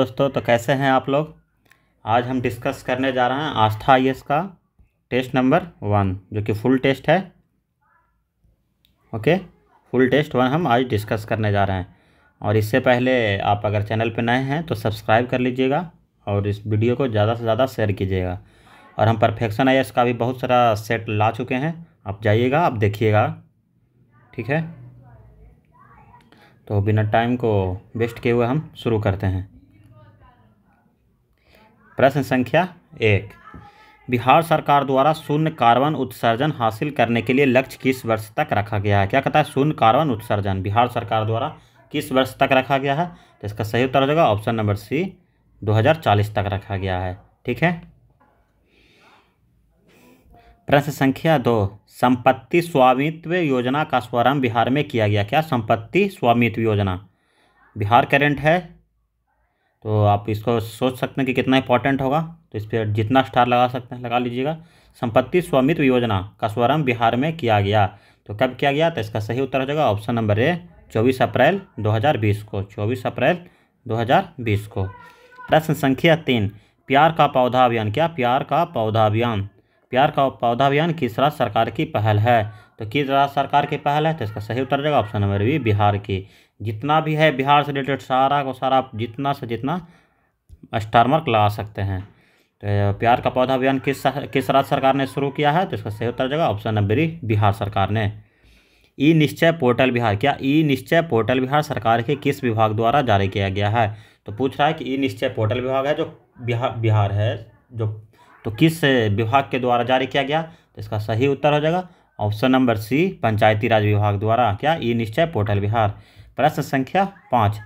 दोस्तों तो कैसे हैं आप लोग आज हम डिस्कस करने जा रहे हैं आस्था आई का टेस्ट नंबर वन जो कि फुल टेस्ट है ओके फुल टेस्ट वन हम आज डिस्कस करने जा रहे हैं और इससे पहले आप अगर चैनल पर नए हैं तो सब्सक्राइब कर लीजिएगा और इस वीडियो को ज़्यादा से ज़्यादा शेयर कीजिएगा और हम परफेक्शन आई का भी बहुत सारा सेट ला चुके हैं आप जाइएगा आप देखिएगा ठीक है तो बिना टाइम को वेस्ट किए हुए हम शुरू करते हैं प्रश्न संख्या एक बिहार सरकार द्वारा शून्य कार्बन उत्सर्जन हासिल करने के लिए लक्ष्य किस वर्ष तक रखा गया है क्या कहता है शून्य कार्बन उत्सर्जन बिहार सरकार द्वारा किस वर्ष तक रखा गया है तो इसका सही उत्तर हो जाएगा ऑप्शन नंबर सी 2040 तक रखा गया है ठीक है प्रश्न संख्या दो संपत्ति स्वामित्व योजना का शुभारंभ बिहार में किया गया क्या संपत्ति स्वामित्व योजना बिहार करेंट है तो आप इसको सोच सकते हैं कि कितना इंपॉर्टेंट होगा तो इस पर जितना स्टार लगा सकते हैं लगा लीजिएगा संपत्ति स्वामित्व योजना का शुभारंभ बिहार में किया गया तो कब किया गया तो इसका सही उत्तर हो जाएगा ऑप्शन नंबर ए चौबीस अप्रैल 2020 को चौबीस अप्रैल 2020 को प्रश्न संख्या तीन प्यार का पौधा अभियान क्या प्यार का पौधा अभियान प्यार का पौधा अभियान किस राज्य सरकार की पहल है तो किस राज्य सरकार की पहल है तो इसका सही उत्तर हो जाएगा ऑप्शन नंबर बी बिहार की जितना भी है बिहार से रिलेटेड सारा को सारा जितना से जितना स्टार मार्क लगा सकते हैं तो प्यार का पौधा अभियान किस किस राज्य सरकार ने शुरू किया है तो इसका सही उत्तर जगह ऑप्शन नंबर ही बिहार सरकार ने ई निश्चय पोर्टल बिहार क्या ई निश्चय पोर्टल बिहार सरकार के किस विभाग द्वारा जारी किया गया है तो पूछ रहा है कि ई निश्चय पोर्टल विभाग है जो बिहार बिहार है जो तो किस विभाग के द्वारा जारी किया गया तो इसका सही उत्तर हो जाएगा ऑप्शन नंबर सी पंचायती राज विभाग द्वारा क्या ई निश्चय पोर्टल बिहार प्रश्न संख्या पाँच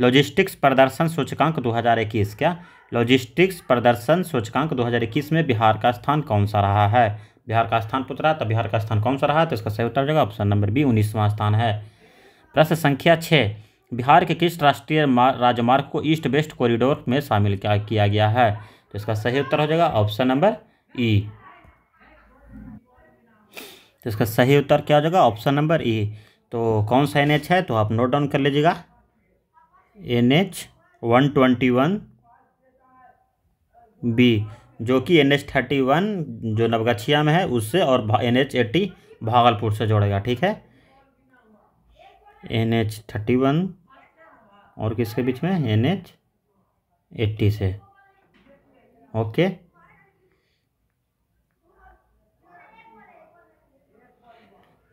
लॉजिस्टिक्स प्रदर्शन सूचकांक 2021 क्या लॉजिस्टिक्स प्रदर्शन सूचकांक 2021 में बिहार का स्थान कौन सा रहा है बिहार का स्थान पूछ रहा तो बिहार का स्थान कौन सा रहा तो इसका सही उत्तर जगह ऑप्शन नंबर बी उन्नीसवां स्थान है प्रश्न संख्या छः बिहार के किस राष्ट्रीय राजमार्ग को ईस्ट वेस्ट कॉरिडोर में शामिल किया गया है तो इसका सही उत्तर हो जाएगा ऑप्शन नंबर ई तो इसका सही उत्तर क्या हो जाएगा ऑप्शन नंबर ई तो कौन सा एन है तो आप नोट डाउन कर लीजिएगा N H one twenty one B जो कि एन एच थर्टी वन जो नवगछिया में है उससे और एन एच एट्टी भागलपुर से जोड़ेगा ठीक है एन एच थर्टी वन और किसके बीच में एन एच एट्टी से ओके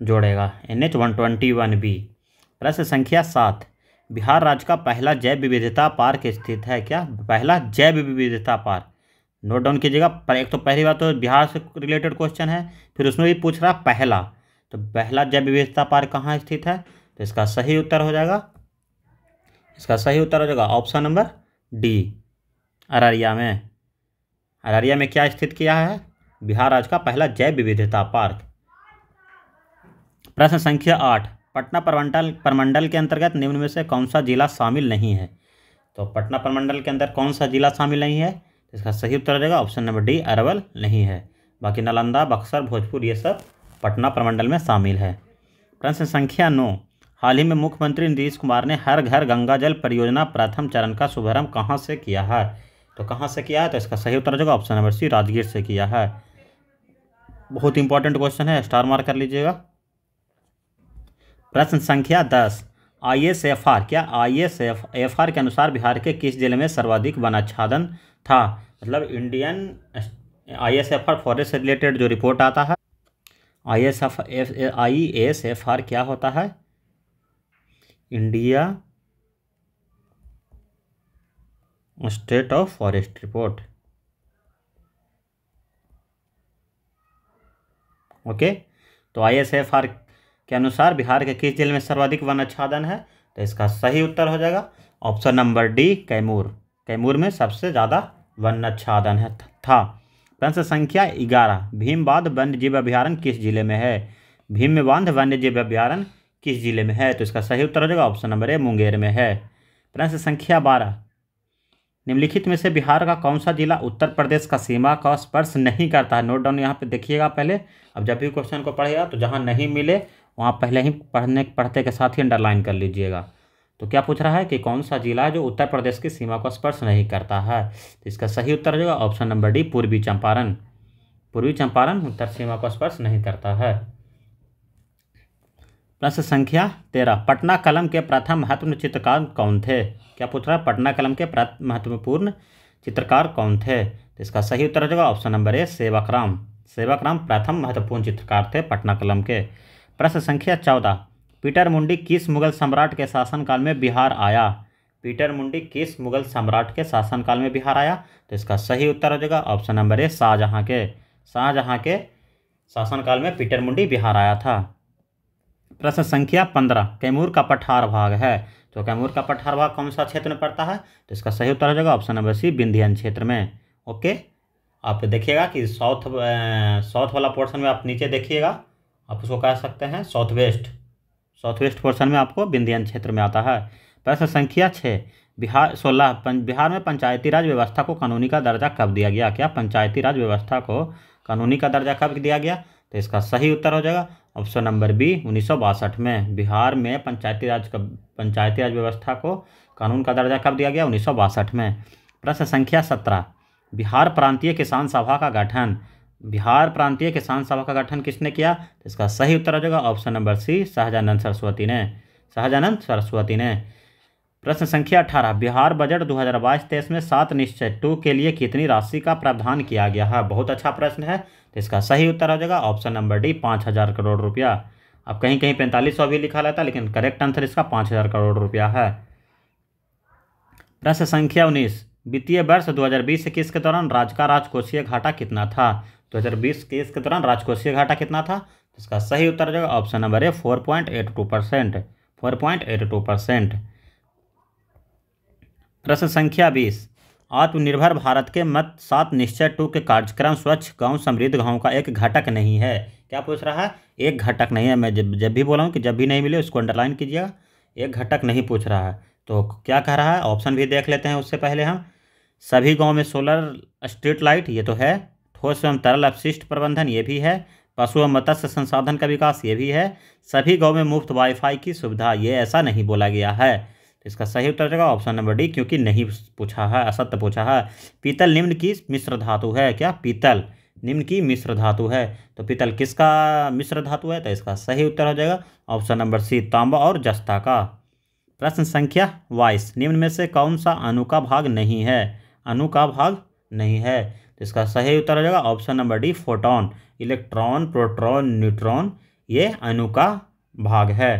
जोड़ेगा N H one twenty one B प्रश्न संख्या सात बिहार राज्य का पहला जैव विविधता पार्क स्थित है क्या पहला जैव विविधता पार्क नोट डाउन कीजिएगा पर एक तो पहली बात तो बिहार से रिलेटेड क्वेश्चन है फिर उसमें भी पूछ रहा पहला तो पहला जैव विविधता पार्क कहाँ स्थित है तो इसका सही उत्तर हो जाएगा इसका सही उत्तर हो जाएगा ऑप्शन नंबर डी अररिया में अररिया में क्या स्थित किया है बिहार राज्य का पहला जैव विविधता पार्क प्रश्न संख्या आठ पटना परमंडल परमंडल के अंतर्गत निम्न में से कौन सा जिला शामिल नहीं है तो पटना परमंडल के अंदर कौन सा जिला शामिल नहीं है तो इसका सही उत्तर रहेगा ऑप्शन नंबर डी अरवल नहीं है बाकी नालंदा बक्सर भोजपुर ये सब पटना प्रमंडल में शामिल है प्रश्न संख्या नौ हाल ही में मुख्यमंत्री नीतीश कुमार ने हर घर गंगा जल परियोजना प्रथम चरण का शुभारंभ कहाँ से किया है तो कहाँ से किया है तो इसका सही उत्तर रहेगा ऑप्शन नंबर सी राजगीर से किया है बहुत इंपॉर्टेंट क्वेश्चन है स्टार मार्क कर लीजिएगा प्रश्न संख्या दस आई एस एफ आर क्या I S F F R के अनुसार बिहार के किस जिले में सर्वाधिक वनाच्छादन था मतलब Indian I S F R forest से रिलेटेड जो रिपोर्ट आता है I S F F I S F R क्या होता है India state of forest report okay तो आई एस एफ आर के अनुसार बिहार के किस जिले में सर्वाधिक वन आच्छादन है तो इसका सही उत्तर हो जाएगा option number D Kaimur Kaimur में सबसे ज़्यादा वन आच्छादन है था प्रश्न संख्या ग्यारह भीम बांध वन्य जीव अभ्यारण किस जिले में है भीम बांध वन्य जीव अभ्यारण किस जिले में है तो इसका सही उत्तर हो जाएगा ऑप्शन नंबर ए मुंगेर में है प्रश्न संख्या बारह निम्नलिखित में से बिहार का कौन सा जिला उत्तर प्रदेश का सीमा का स्पर्श नहीं करता है नोट डाउन यहाँ पे देखिएगा पहले अब जब भी क्वेश्चन को पढ़ेगा तो जहाँ नहीं मिले वहाँ पहले ही पढ़ने पढ़ते के साथ ही अंडरलाइन कर लीजिएगा तो क्या पूछ रहा है कि कौन सा जिला है जो उत्तर प्रदेश की सीमा को स्पर्श नहीं करता है तो इसका सही उत्तर जो है ऑप्शन नंबर डी पूर्वी चंपारण पूर्वी चंपारण उत्तर सीमा को स्पर्श नहीं करता है प्रश्न संख्या तेरह पटना कलम के प्रथम महत्वपूर्ण चित्रकार कौन थे क्या पूछ रहा है पटना कलम के महत्वपूर्ण चित्रकार कौन थे तो इसका सही उत्तर जो ऑप्शन नंबर ए सेवक राम सेवक राम प्रथम महत्वपूर्ण चित्रकार थे पटना कलम के प्रश्न संख्या चौदह पीटर मुंडी किस मुगल सम्राट के शासनकाल में बिहार आया पीटर मुंडी किस मुगल सम्राट के शासनकाल में बिहार आया तो इसका सही उत्तर हो जाएगा ऑप्शन नंबर ए शाहजहाँ के शाहजहाँ के शासनकाल में पीटर मुंडी बिहार आया था प्रश्न संख्या पंद्रह कैमूर का पठार भाग है तो कैमूर का पठार भाग कौन सा क्षेत्र में पड़ता है तो इसका सही उत्तर हो जाएगा ऑप्शन नंबर सी बिंध्यन क्षेत्र में ओके आप देखिएगा कि साउथ साउथ वाला पोर्शन में आप नीचे देखिएगा आप उसको कह सकते हैं south west south west portion में आपको बिंदियन क्षेत्र में आता है प्रश्न संख्या छः बिहार सोलह बिहार में पंचायती राज व्यवस्था को कानूनी का दर्जा कब दिया गया क्या पंचायती राज व्यवस्था को कानूनी का दर्जा कब दिया गया तो इसका सही उत्तर हो जाएगा ऑप्शन नंबर बी उन्नीस में बिहार में पंचायती राज कब पंचायती राज व्यवस्था को कानून का दर्जा कब दिया गया उन्नीस में प्रश्न संख्या सत्रह बिहार प्रांतीय किसान सभा का गठन बिहार प्रांतीय किसान सभा का गठन किसने किया तो इसका सही उत्तर हो जाएगा option number C Sahajanand Saraswati ने शाहजानंद सरस्वती ने प्रश्न संख्या अठारह बिहार बजट 2022 तेईस में सात निश्चय टू के लिए कितनी राशि का प्रावधान किया गया है बहुत अच्छा प्रश्न है तो इसका सही उत्तर हो जाएगा ऑप्शन नंबर डी पाँच हज़ार करोड़ रुपया अब कहीं कहीं पैंतालीस सौ भी लिखा रहता है लेकिन करेक्ट आंसर इसका पाँच हज़ार करोड़ रुपया है प्रश्न संख्या उन्नीस वित्तीय वर्ष बीस इक्कीस के दौरान राज्य का राजकोषीय घाटा कितना था 2020 केस के दौरान राजकोषीय घाटा कितना था इसका सही उत्तर जाएगा option number A four point eight two percent four point eight two percent प्रश्न संख्या बीस आत्मनिर्भर भारत के मत सात निश्चय टू के कार्यक्रम स्वच्छ गांव समृद्ध गांव का एक घटक नहीं है क्या पूछ रहा है एक घटक नहीं है मैं जब जब भी बोला हूँ कि जब भी नहीं मिले उसको अंडरलाइन कीजिएगा एक घटक नहीं पूछ रहा है तो क्या कह रहा है ऑप्शन भी देख लेते हैं उससे पहले हम सभी गाँव में सोलर स्ट्रीट लाइट ये तो है ठोस एवं तरल अपशिष्ट प्रबंधन ये भी है पशु एवं मत्स्य संसाधन का विकास ये भी है सभी गाँव में मुफ्त वाईफाई की सुविधा ये ऐसा नहीं बोला गया है तो इसका सही उत्तर रहेगा ऑप्शन नंबर डी क्योंकि नहीं पूछा है असत्य पूछा है पीतल निम्न की मिश्र धातु है क्या पीतल निम्न की मिश्र धातु है तो पीतल किसका मिश्र धातु है तो इसका सही उत्तर हो जाएगा ऑप्शन नंबर सी तांबा और जस्ता का प्रश्न संख्या बाईस निम्न में से कौन सा अनु का भाग नहीं है अनु का भाग नहीं है इसका सही उत्तर हो जाएगा option number D photon electron proton neutron ये अणु का भाग है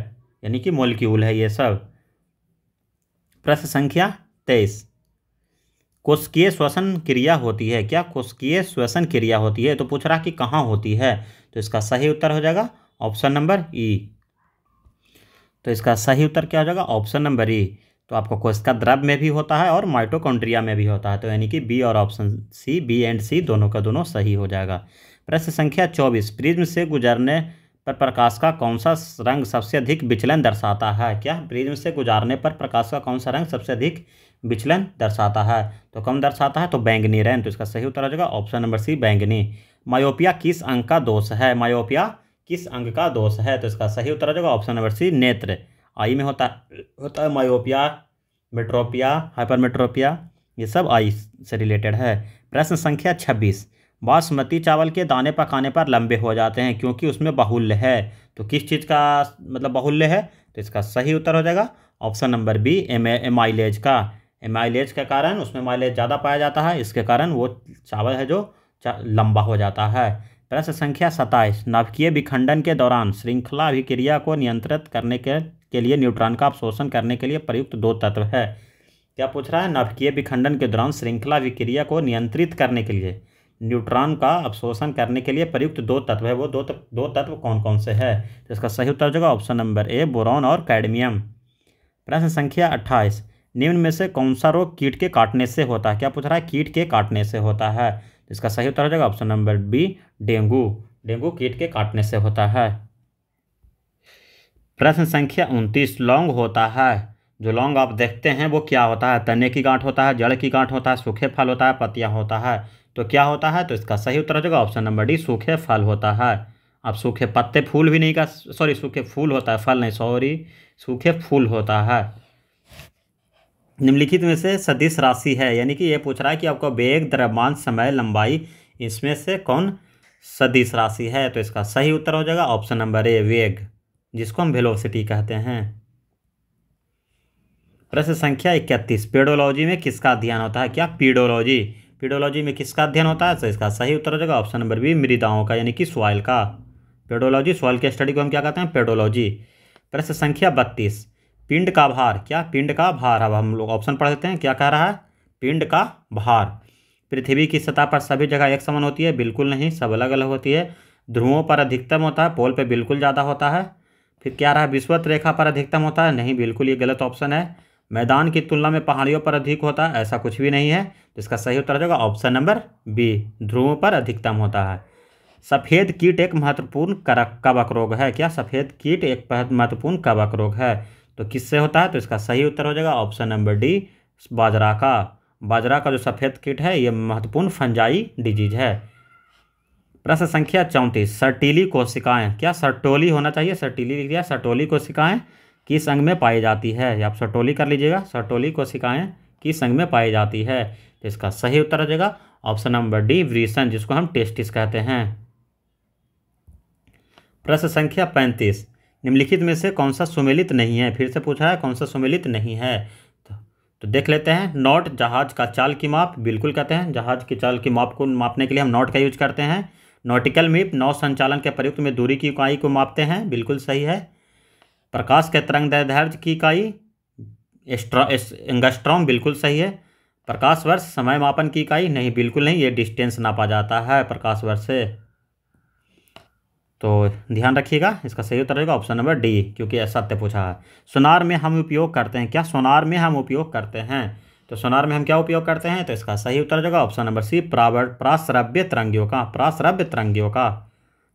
यानी कि मोलिक्यूल है ये सब प्रश्न संख्या तेईस कोशकीय श्वसन क्रिया होती है क्या कोशकीय श्वसन क्रिया होती है तो पूछ रहा कि कहाँ होती है तो इसका सही उत्तर हो जाएगा ऑप्शन नंबर ई तो इसका सही उत्तर क्या हो जाएगा ऑप्शन नंबर ई तो आपका कोशिका द्रव में भी होता है और माइटोकॉन्ड्रिया में भी होता है तो यानी कि बी और option C B and C दोनों का दोनों सही हो जाएगा प्रश्न संख्या चौबीस प्रिज्म से गुजरने पर प्रकाश का कौन सा रंग सबसे अधिक विचलन दर्शाता है क्या प्रिज्म से गुजारने पर प्रकाश का कौन सा रंग सबसे अधिक विचलन दर्शाता है तो कौन दर्शाता है तो बैंगनी रैन तो इसका सही उत्तर हो जाएगा ऑप्शन नंबर सी बैंगनी मायोपिया किस अंग का दोष है मायोपिया किस अंग का दोष है तो इसका सही उत्तर हो जाएगा ऑप्शन नंबर सी नेत्र आई में होता होता है मायोपिया मेट्रोपिया हाइपरमेट्रोपिया ये सब आई से रिलेटेड है प्रश्न संख्या छब्बीस बासमती चावल के दाने पकाने पर लंबे हो जाते हैं क्योंकि उसमें बाहुल्य है तो किस चीज़ का मतलब बाहुल्य है तो इसका सही उत्तर हो जाएगा option number B amylase का एमाइलेज के कारण उसमें माइलेज ज़्यादा पाया जाता है इसके कारण वो चावल है जो लंबा हो जाता है प्रश्न संख्या सत्ताईस नाभिकीय विखंडन के दौरान श्रृंखला अभिक्रिया को नियंत्रित करने के के लिए न्यूट्रॉन का अवशोषण करने के लिए प्रयुक्त दो तत्व है क्या पूछ रहा है नाभिकीय विखंडन के दौरान श्रृंखला विक्रिया को नियंत्रित करने के लिए न्यूट्रॉन का अवशोषण करने के लिए प्रयुक्त दो तत्व है वो दो तत्व दो तत्व कौन कौन से है तो इसका सही उत्तर हो जाएगा ऑप्शन नंबर ए बोरॉन और कैडमियम प्रश्न संख्या अट्ठाईस निम्न में से कौन सा रोग कीट के काटने से होता है क्या पूछ रहा है कीट के काटने से होता है तो इसका सही उत्तर हो जाएगा option number B dengue dengue कीट के काटने से होता है प्रश्न संख्या उनतीस लौंग होता है जो लौंग आप देखते हैं वो क्या होता है तने की गांठ होता है जड़ की गांठ होता है सूखे फल होता है पतिया होता है तो क्या होता है तो इसका सही उत्तर हो जाएगा ऑप्शन नंबर डी सूखे फल होता है अब सूखे पत्ते फूल भी नहीं का सॉरी सूखे फूल होता है फल नहीं सॉरी सूखे फूल होता है निम्नलिखित में से सदिश राशि है यानी कि ये पूछ रहा है कि आपको वेग द्रव्यमान समय लंबाई इसमें से कौन सदिश राशि है तो इसका सही उत्तर हो जाएगा ऑप्शन नंबर ए वेग जिसको हम वेलोसिटी कहते हैं प्रश्न संख्या इकतीस पेडोलॉजी में किसका अध्ययन होता है क्या पीडोलॉजी पीडोलॉजी में किसका अध्ययन होता है तो इसका सही उत्तर हो जाएगा ऑप्शन नंबर बी मृदाओं का यानी कि सॉइल का पेडोलॉजी सॉइल के स्टडी को हम क्या कहते हैं पेडोलॉजी प्रश्न संख्या बत्तीस पिंड का भार क्या पिंड का भार अब हम लोग ऑप्शन पढ़ देते हैं क्या कह रहा है पिंड का भार पृथ्वी की सतह पर सभी जगह एक समान होती है बिल्कुल नहीं सब अलग अलग होती है ध्रुवों पर अधिकतम होता है पोल पर बिल्कुल ज़्यादा होता है फिर क्या रहा विश्वत रेखा पर अधिकतम होता है नहीं बिल्कुल ये गलत ऑप्शन है मैदान की तुलना में पहाड़ियों पर अधिक होता है ऐसा कुछ भी नहीं है तो इसका सही उत्तर हो जाएगा ऑप्शन नंबर बी ध्रुवों पर अधिकतम होता है सफ़ेद कीट एक महत्वपूर्ण कवक रोग है क्या सफ़ेद कीट एक महत्वपूर्ण कवक रोग है तो किससे होता है तो इसका सही उत्तर हो जाएगा ऑप्शन नंबर डी बाजरा का बाजरा का जो सफ़ेद कीट है ये महत्वपूर्ण फंजाई डिजीज है प्रश्न संख्या चौंतीस सर्टीली कोशिकाएं क्या सर्टोली होना चाहिए सर्टीली लिख दिया सर्टोली कोशिकाएं किस अंग में पाई जाती है आप सर्टोली कर लीजिएगा सर्टोली कोशिकाएं किस अंग में पाई जाती है तो इसका सही उत्तर हो जाएगा ऑप्शन नंबर डी व्रीसन जिसको हम टेस्टिस कहते हैं प्रश्न संख्या पैंतीस निम्नलिखित में से कौन सा सुमिलित नहीं है फिर से पूछा है कौन सा सुमिलित नहीं है तो, तो देख लेते हैं नॉट जहाज का चाल की माप बिल्कुल कहते हैं जहाज की चाल की माप को मापने के लिए हम नॉट का यूज करते हैं नॉटिकल मीप नौ संचालन के प्रयुक्त में दूरी की इकाई को मापते हैं बिल्कुल सही है प्रकाश के तरंग दैर्ज की इकाई एंगस्ट्रॉम बिल्कुल सही है प्रकाश वर्ष समय मापन की इकाई नहीं बिल्कुल नहीं ये डिस्टेंस नापा जाता है प्रकाश वर्ष से तो ध्यान रखिएगा इसका सही उत्तर रहेगा ऑप्शन नंबर डी क्योंकि सत्य पूछा है सोनार में हम उपयोग करते हैं क्या सोनार में हम उपयोग करते हैं तो सोनार में हम क्या उपयोग करते हैं तो इसका सही उत्तर जगह ऑप्शन नंबर सी प्रावर प्राश्रव्य तरंगियों का प्राश्रव्य तरंगियों का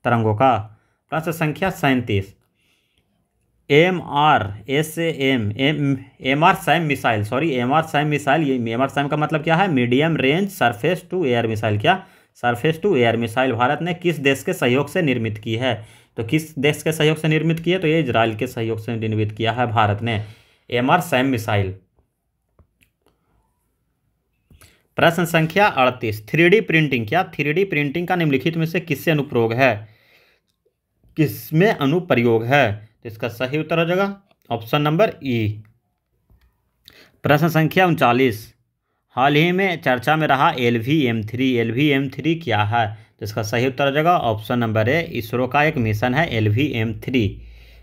तरंगों का प्रश्न संख्या सैंतीस M R S M M M R SAM missile sorry M R SAM missile ये एम आर सैम का मतलब क्या है medium range surface to air missile क्या surface to air missile Bharat ने किस देश के सहयोग से निर्मित की है तो किस देश के सहयोग से निर्मित है तो ये इजराइल के सहयोग से निर्मित किया है भारत ने एम आर सैम मिसाइल प्रश्न संख्या अड़तीस थ्री प्रिंटिंग क्या थ्री प्रिंटिंग का निम्नलिखित में से किससे अनुप्रयोग है किसमें अनुप्रयोग है तो इसका सही उत्तर हो जाएगा ऑप्शन नंबर ई e। प्रश्न संख्या उनचालीस हाल ही में चर्चा में रहा L V M three L V M three क्या है तो इसका सही उत्तर हो जाएगा ऑप्शन नंबर ए इसरो का एक मिशन है एल वी एम थ्री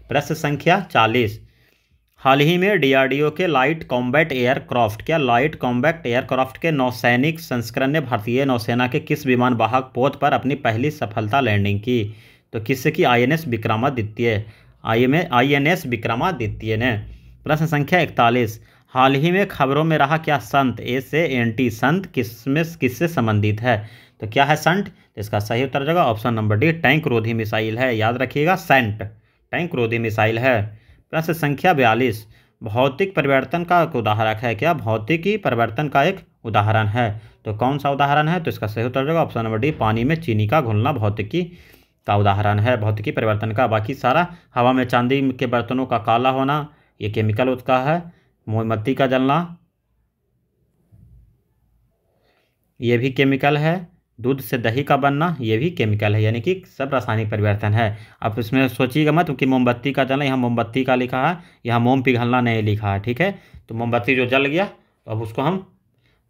प्रश्न संख्या चालीस हाल ही में डीआरडीओ के लाइट कॉम्बैट एयरक्राफ्ट क्या लाइट कॉम्बैट एयरक्राफ्ट के नौसैनिक संस्करण ने भारतीय नौसेना के किस विमान वाहक पोत पर अपनी पहली सफलता लैंडिंग की तो किससे की I N S Vikramaditya I M S Vikramaditya ने प्रश्न संख्या इकतालीस हाल ही में खबरों में रहा क्या संत ए से एन टी संत में किससे संबंधित है तो क्या है संट तो इसका सही उत्तर जाएगा ऑप्शन नंबर डी टैंक रोधी मिसाइल है याद रखिएगा सेंट टैंक रोधी मिसाइल है प्रश्न संख्या बयालीस भौतिक परिवर्तन का एक उदाहरण है क्या भौतिकी परिवर्तन का एक उदाहरण है तो कौन सा उदाहरण है तो इसका सही उत्तर होगा ऑप्शन नंबर डी पानी में चीनी का घुलना भौतिकी का उदाहरण है भौतिकी परिवर्तन का बाकी सारा हवा में चांदी के बर्तनों का काला होना ये केमिकल उसका है मोमबत्ती का जलना ये भी केमिकल है दूध से दही का बनना ये भी केमिकल है यानी कि सब रासायनिक परिवर्तन है अब इसमें सोचिएगा मत कि मोमबत्ती का जलना यहाँ मोमबत्ती का लिखा है यहाँ मोम पिघलना नहीं लिखा है ठीक है तो मोमबत्ती जो जल गया तो अब उसको हम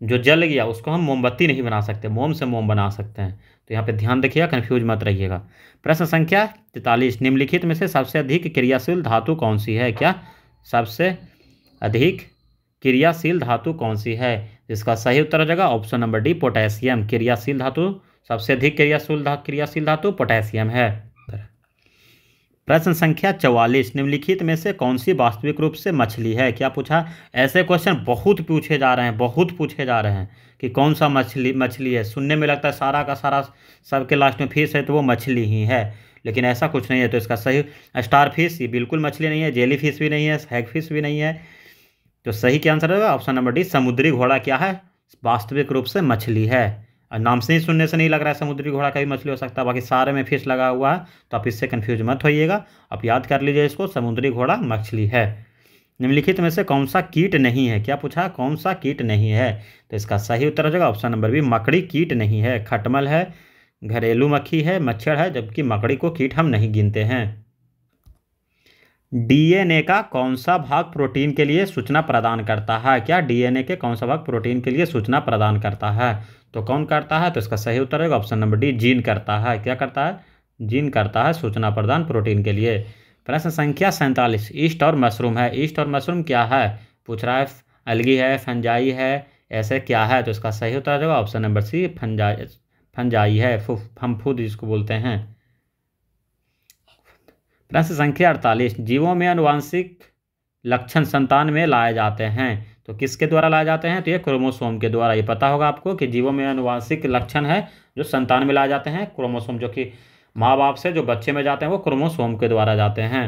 जो जल गया उसको हम मोमबत्ती नहीं बना सकते मोम से मोम बना सकते हैं तो यहाँ पे ध्यान रखिएगा कन्फ्यूज मत रहिएगा प्रश्न संख्या तैतालीस निम्नलिखित में से सबसे अधिक क्रियाशील धातु कौन सी है क्या सबसे अधिक क्रियाशील धातु कौन सी है इसका सही उत्तर हो जाएगा ऑप्शन नंबर डी पोटेशियम क्रियाशील धातु सबसे अधिक क्रियाशील धातु क्रियाशील धातु पोटेशियम है प्रश्न संख्या चौवालीस निम्नलिखित में से कौन सी वास्तविक रूप से मछली है क्या पूछा ऐसे क्वेश्चन बहुत पूछे जा रहे हैं बहुत पूछे जा रहे हैं कि कौन सा मछली मछली है सुनने में लगता है सारा का सारा सबके लास्ट में फिश है तो वो मछली ही है लेकिन ऐसा कुछ नहीं है तो इसका सही स्टार फिश ये बिल्कुल मछली नहीं है जेली फिश भी नहीं है हैग फिश भी नहीं है तो सही क्या आंसर होगा ऑप्शन नंबर डी समुद्री घोड़ा क्या है वास्तविक रूप से मछली है और नाम से ही सुनने से नहीं लग रहा है समुद्री घोड़ा का भी मछली हो सकता है बाकी सारे में फिश लगा हुआ है तो आप इससे कन्फ्यूज मत होइएगा आप याद कर लीजिए इसको समुद्री घोड़ा मछली है निम्नलिखित में से कौन सा कीट नहीं है क्या पूछा कौन सा कीट नहीं है तो इसका सही उत्तर हो जाएगा ऑप्शन नंबर बी मकड़ी कीट नहीं है खटमल है घरेलू मक्खी है मच्छर है जबकि मकड़ी को कीट हम नहीं गिनते हैं डीएनए का कौन सा भाग प्रोटीन के लिए सूचना प्रदान करता है क्या डीएनए के कौन सा भाग प्रोटीन के लिए सूचना प्रदान करता है तो कौन करता है तो इसका सही उत्तर है ऑप्शन नंबर डी जीन करता है क्या करता है जीन करता है सूचना प्रदान प्रोटीन के लिए प्रश्न संख्या सैंतालीस ईस्ट और मशरूम है ईस्ट और मशरूम क्या है पूछ रहा है अलगी है फंजाई है ऐसे क्या है तो इसका सही उत्तर है option number C fungi fungi है फंफूद जिसको बोलते हैं प्रश्न संख्या अड़तालीस जीवों में अनुवांशिक लक्षण संतान में लाए जाते हैं तो किसके द्वारा लाए जाते हैं तो ये क्रोमोसोम के द्वारा ये पता होगा आपको कि जीवों में अनुवांशिक लक्षण है जो संतान में लाए जाते हैं क्रोमोसोम जो कि माँ बाप से जो बच्चे में जाते हैं वो क्रोमोसोम के द्वारा जाते हैं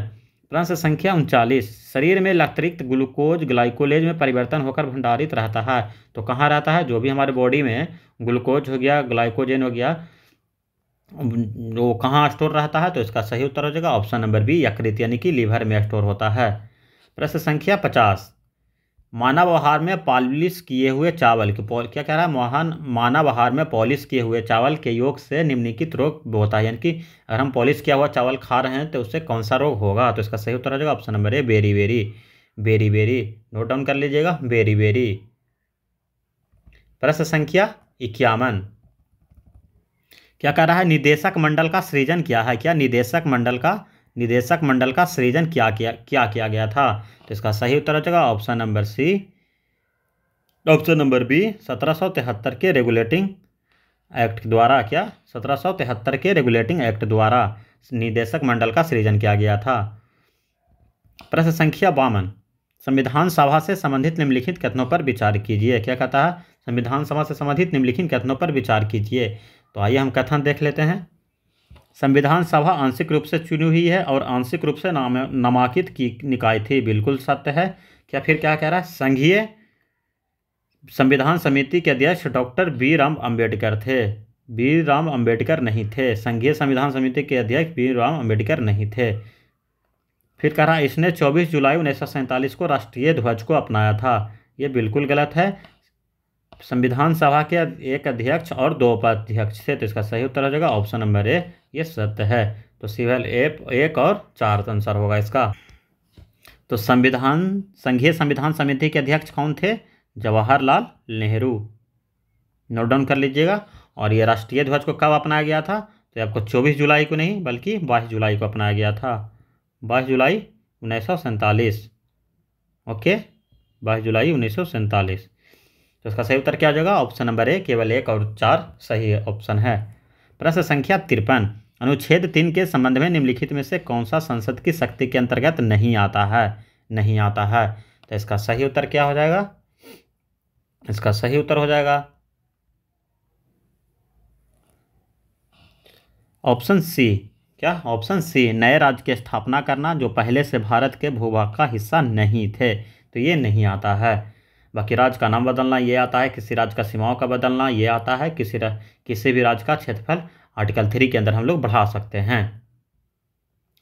प्रश्न संख्या उनचालीस शरीर में अतिरिक्त ग्लूकोज ग्लाइकोलेज में परिवर्तन होकर भंडारित रहता है तो कहाँ रहता है जो भी हमारे बॉडी में ग्लूकोज हो गया ग्लाइकोजन हो गया वो कहाँ स्टोर रहता है तो इसका सही उत्तर हो जाएगा ऑप्शन नंबर बी यकृत यानी कि लीवर में स्टोर होता है प्रश्न संख्या पचास मानव आहार में पॉलिश किए हुए चावल के पॉल क्या कह रहा है मोहन मानव आहार में पॉलिश किए हुए चावल के योग से निम्नलिखित रोग होता है यानी कि अगर हम पॉलिश किया हुआ चावल खा रहे हैं तो उससे कौन सा रोग होगा तो इसका सही उत्तर हो जाएगा option number A berry berry berry berry note down कर लीजिएगा बेरी बेरी प्रश्न संख्या इक्यावन क्या कह रहा है निदेशक मंडल का सृजन किया है क्या निदेशक मंडल का निदेशक मंडल का सृजन क्या किया क्या किया गया था तो इसका सही उत्तर हो जाएगा option number C option number B सत्रह के रेगुलेटिंग एक्ट द्वारा क्या सत्रह के रेगुलेटिंग एक्ट द्वारा निदेशक मंडल का सृजन किया गया था प्रश्न संख्या बावन संविधान सभा से संबंधित निम्नलिखित कथनों पर विचार कीजिए क्या कहता है संविधान सभा से संबंधित निम्नलिखित कथनों पर विचार कीजिए तो आइए हम कथन देख लेते हैं संविधान सभा आंशिक रूप से चुनी हुई है और आंशिक रूप से नाम नामांकित की निकाय थी बिल्कुल सत्य है क्या फिर क्या कह रहा है संघीय संविधान समिति के अध्यक्ष डॉक्टर बी राम अम्बेडकर थे बी राम अम्बेडकर नहीं थे संघीय संविधान समिति के अध्यक्ष बी राम अम्बेडकर नहीं थे फिर कह रहा इसने 24 जुलाई उन्नीस को राष्ट्रीय ध्वज को अपनाया था ये बिल्कुल गलत है संविधान सभा के एक अध्यक्ष और दो उपाध्यक्ष थे तो इसका सही उत्तर हो जाएगा ऑप्शन नंबर ए ये सत्य है तो सिविल एप एक और चार आंसर तो होगा इसका तो संविधान संघीय संविधान समिति के अध्यक्ष कौन थे जवाहरलाल नेहरू नोट डाउन कर लीजिएगा और ये राष्ट्रीय ध्वज को कब अपनाया गया था तो आपको 24 जुलाई को नहीं बल्कि 22 जुलाई को अपनाया गया था 22 जुलाई उन्नीस ओके 22 जुलाई उन्नीस तो इसका सही उत्तर क्या हो जाएगा ऑप्शन नंबर ए केवल एक और चार सही ऑप्शन है प्रश्न संख्या तिरपन अनुच्छेद तीन के संबंध में निम्नलिखित में से कौन सा संसद की शक्ति के अंतर्गत नहीं आता है नहीं आता है तो इसका सही उत्तर क्या हो जाएगा इसका सही उत्तर हो जाएगा ऑप्शन सी क्या ऑप्शन सी नए राज्य की स्थापना करना जो पहले से भारत के भूभाग का हिस्सा नहीं थे तो ये नहीं आता है बाकी राज्य का नाम बदलना ये आता है किसी राज्य का सीमाओं का बदलना ये आता है किसी किसी भी राज्य का क्षेत्रफल आर्टिकल थ्री के अंदर हम लोग बढ़ा सकते हैं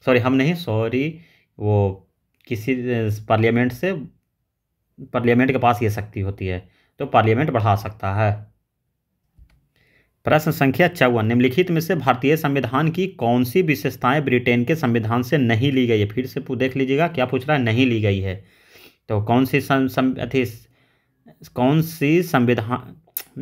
सॉरी हम नहीं सॉरी वो किसी पार्लियामेंट से पार्लियामेंट के पास ये शक्ति होती है तो पार्लियामेंट बढ़ा सकता है प्रश्न संख्या चौवन निम्नलिखित में से भारतीय संविधान की कौन सी विशेषताएं ब्रिटेन के संविधान से नहीं ली गई है फिर से देख लीजिएगा क्या पूछ रहा है नहीं ली गई है तो कौन सी अथी कौन सी संविधान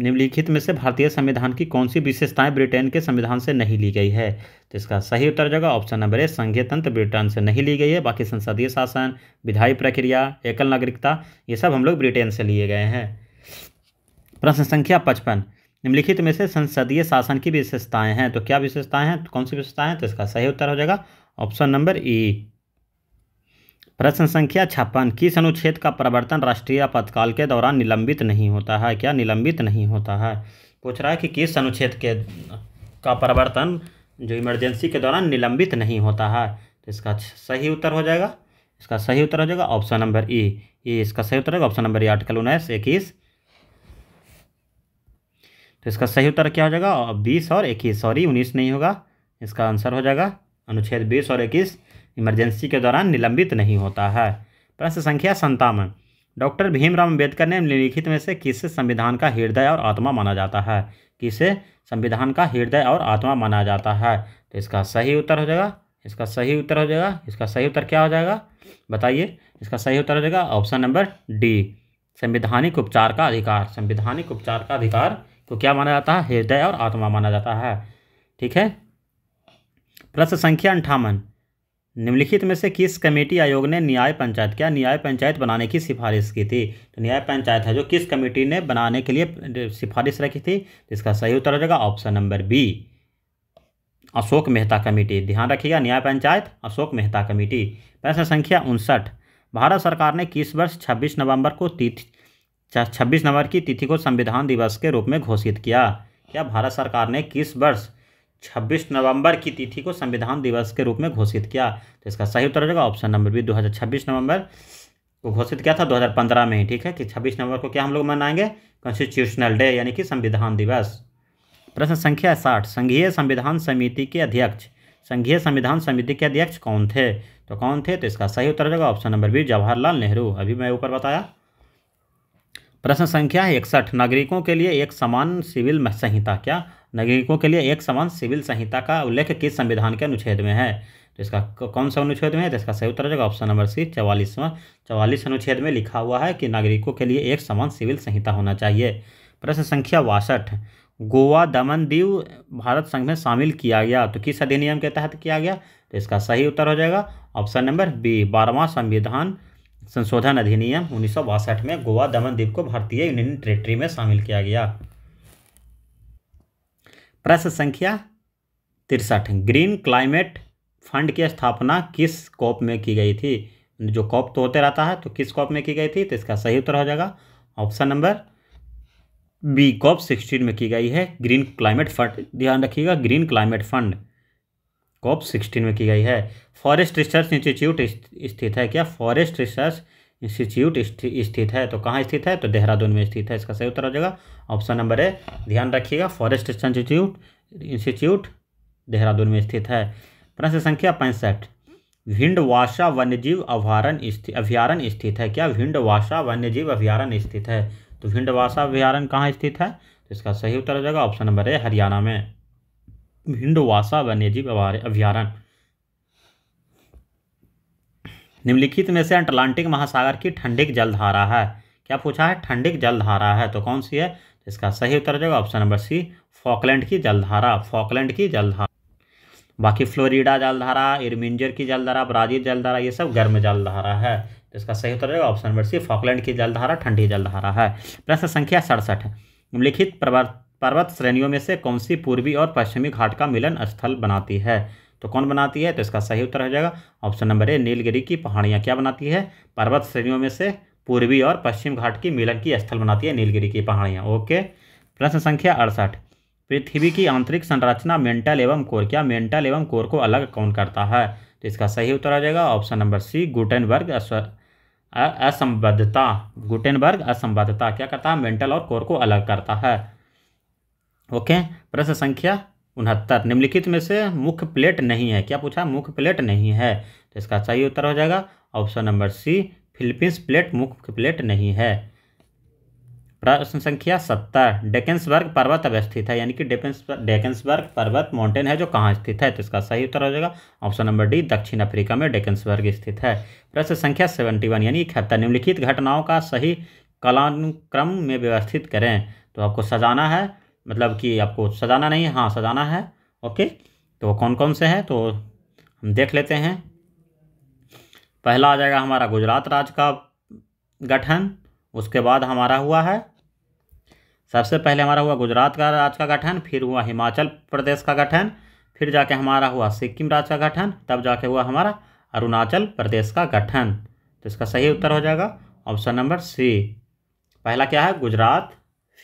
निम्नलिखित में से भारतीय संविधान की कौन सी विशेषताएं ब्रिटेन के संविधान से नहीं ली गई है तो इसका सही उत्तर जगह ऑप्शन नंबर ए संघीय तंत्र ब्रिटेन से नहीं ली गई है बाकी संसदीय शासन विधायी प्रक्रिया एकल नागरिकता ये सब हम लोग ब्रिटेन से लिए गए हैं प्रश्न संख्या पचपन निम्नलिखित में से संसदीय शासन की विशेषताएं हैं तो क्या विशेषताएं हैं कौन सी विशेषताएं हैं तो इसका सही उत्तर हो जाएगा ऑप्शन नंबर ई प्रश्न संख्या छप्पन किस अनुच्छेद का प्रवर्तन राष्ट्रीय आपातकाल के दौरान निलंबित नहीं होता है क्या निलंबित नहीं होता है पूछ रहा है कि किस अनुच्छेद के का प्रवर्तन जो इमरजेंसी के दौरान निलंबित नहीं होता है तो इसका सही उत्तर हो जाएगा इसका सही उत्तर हो जाएगा ऑप्शन नंबर ई ये इसका सही उत्तर होगा ऑप्शन नंबर ई आर्टिकल उन्नीस इक्कीस तो इसका सही उत्तर क्या हो जाएगा बीस और इक्कीस सॉरी उन्नीस नहीं होगा इसका आंसर हो जाएगा अनुच्छेद बीस और इक्कीस इमरजेंसी के दौरान निलंबित नहीं होता है प्रश्न संख्या संतावन डॉक्टर भीमराव अम्बेडकर ने निम्नलिखित में से किसे संविधान का हृदय और आत्मा माना जाता है किसे संविधान का हृदय और आत्मा माना जाता है तो इसका सही उत्तर हो जाएगा इसका सही उत्तर हो जाएगा इसका सही उत्तर क्या हो जाएगा बताइए इसका सही उत्तर हो जाएगा ऑप्शन नंबर डी संविधानिक उपचार का अधिकार संविधानिक उपचार का अधिकार को क्या माना जाता है हृदय और आत्मा माना जाता है ठीक है प्रश्न संख्या अंठावन निम्नलिखित में से किस कमेटी आयोग ने न्याय पंचायत क्या न्याय पंचायत बनाने की सिफारिश की थी तो न्याय पंचायत है जो किस कमेटी ने बनाने के लिए सिफारिश रखी थी तो इसका सही उत्तर हो जाएगा option number B Ashok Mehta committee ध्यान रखिएगा न्याय पंचायत अशोक मेहता कमेटी प्रश्न संख्या उनसठ भारत सरकार ने किस वर्ष छब्बीस नवंबर को तिथि छब्बीस नवंबर की तिथि को संविधान दिवस के रूप में घोषित किया क्या भारत सरकार ने किस वर्ष छब्बीस नवंबर की तिथि को संविधान दिवस के रूप में घोषित किया तो इसका सही उत्तर रहेगा ऑप्शन नंबर बी 2026 नवंबर को घोषित किया था 2015 में ही ठीक है कि 26 नवंबर को क्या हम लोग मनाएंगे कॉन्स्टिट्यूशनल डे यानी कि संविधान दिवस प्रश्न संख्या साठ संघीय संविधान समिति के अध्यक्ष संघीय संविधान समिति के अध्यक्ष कौन थे तो कौन थे तो इसका सही उत्तर रहेगा option number B Jawaharlal Nehru अभी मैं ऊपर बताया प्रश्न संख्या है इकसठ नागरिकों के लिए एक समान सिविल संहिता क्या नागरिकों के लिए एक समान सिविल संहिता का उल्लेख किस संविधान के अनुच्छेद में है तो इसका कौन सा अनुच्छेद में है तो इसका सही उत्तर जगह ऑप्शन नंबर सी चवालीसवां चवालीस अनुच्छेद में लिखा हुआ है कि नागरिकों के लिए एक समान सिविल संहिता होना चाहिए प्रश्न संख्या बासठ गोवा दमन दीव भारत संघ में शामिल किया गया तो किस अधिनियम के तहत किया गया तो इसका सही उत्तर हो जाएगा ऑप्शन नंबर बी बारहवां संविधान संशोधन अधिनियम उन्नीस में गोवा दमन द्वीप को भारतीय यूनियन टेरेटरी में शामिल किया गया प्रश्न संख्या तिरसठ ग्रीन क्लाइमेट फंड की स्थापना किस कॉप में की गई थी जो कॉप तो होते रहता है तो किस कॉप में की गई थी तो इसका सही उत्तर हो जाएगा option number B COP sixteen में की गई है ग्रीन क्लाइमेट फंड ध्यान रखिएगा green climate fund COP sixteen में की गई है फॉरेस्ट रिसर्च इंस्टीट्यूट स्थित है क्या फॉरेस्ट रिसर्च इंस्टीट्यूट स्थित है तो कहाँ स्थित है तो देहरादून में स्थित है इसका सही उत्तर हो जाएगा ऑप्शन नंबर ए ध्यान रखिएगा फॉरेस्ट इंस्टीट्यूट इंस्टीट्यूट देहरादून में स्थित है प्रश्न संख्या पैंसठ भिंडवासा वन्यजीव अभ्यारण स्थित अभ्यारण स्थित है क्या भिंडवासा वन्यजीव अभ्यारण्य स्थित है तो भिंडवासा अभ्यारण कहाँ स्थित है तो इसका सही उत्तर हो जाएगा ऑप्शन नंबर ए हरियाणा में भिंडवासा वन्यजीव अभ्यारण्य निम्नलिखित में से अटलांटिक महासागर की ठंडिक जलधारा है क्या पूछा है ठंडिक जलधारा है तो कौन सी है तो इसका सही उत्तर जाएगा ऑप्शन नंबर सी फॉकलैंड की जलधारा फॉकलैंड की जलधारा बाकी फ्लोरिडा जलधारा इरमिंजर की जलधारा ब्राजील जलधारा ये सब गर्म जलधारा है तो इसका सही उत्तर होगा ऑप्शन नंबर सी फॉकलैंड की जलधारा ठंडी जलधारा है प्रश्न संख्या सड़सठ निम्नलिखित पर्वत श्रेणियों में से कौन सी पूर्वी और पश्चिमी घाट का मिलन स्थल बनाती है तो कौन बनाती है तो इसका सही उत्तर हो जाएगा ऑप्शन नंबर ए नीलगिरी की पहाड़ियाँ क्या बनाती है पर्वत श्रेणियों में से पूर्वी और पश्चिम घाट की मिलन की स्थल बनाती है नीलगिरी की पहाड़ियाँ ओके प्रश्न संख्या अड़सठ पृथ्वी की आंतरिक संरचना मेंटल एवं कोर क्या मेंटल एवं कोर को अलग कौन करता है तो इसका सही उत्तर आ जाएगा ऑप्शन नंबर सी गुटेनबर्ग असंबद्धता गुटेनबर्ग असंबद्धता क्या करता है मेंटल और कोर को अलग करता है ओके प्रश्न संख्या उनहत्तर निम्नलिखित में से मुख्य प्लेट नहीं है क्या पूछा मुख्य प्लेट नहीं है तो इसका सही उत्तर हो जाएगा option number C Philippines plate मुख्य प्लेट नहीं है प्रश्न संख्या सत्तर डेकेंसबर्ग पर्वत अवस्थित है यानी कि डेकेंसबर्ग पर्वत माउंटेन है जो कहाँ स्थित है तो इसका सही उत्तर हो जाएगा ऑप्शन नंबर डी दक्षिण अफ्रीका में डेकेंसबर्ग स्थित है प्रश्न संख्या सेवेंटी वन यानी इकहत्तर निम्नलिखित घटनाओं का सही कलानुक्रम में व्यवस्थित करें तो आपको सजाना है मतलब कि आपको सजाना नहीं है हाँ सजाना है ओके तो कौन कौन से हैं तो हम देख लेते हैं पहला आ जाएगा हमारा गुजरात राज्य का गठन उसके बाद हमारा हुआ है सबसे पहले हमारा हुआ गुजरात का राज्य का गठन फिर हुआ हिमाचल प्रदेश का गठन फिर जाके हमारा हुआ सिक्किम राज्य का गठन तब जाके हुआ हमारा अरुणाचल प्रदेश का गठन तो इसका सही उत्तर हो जाएगा ऑप्शन नंबर सी पहला क्या है गुजरात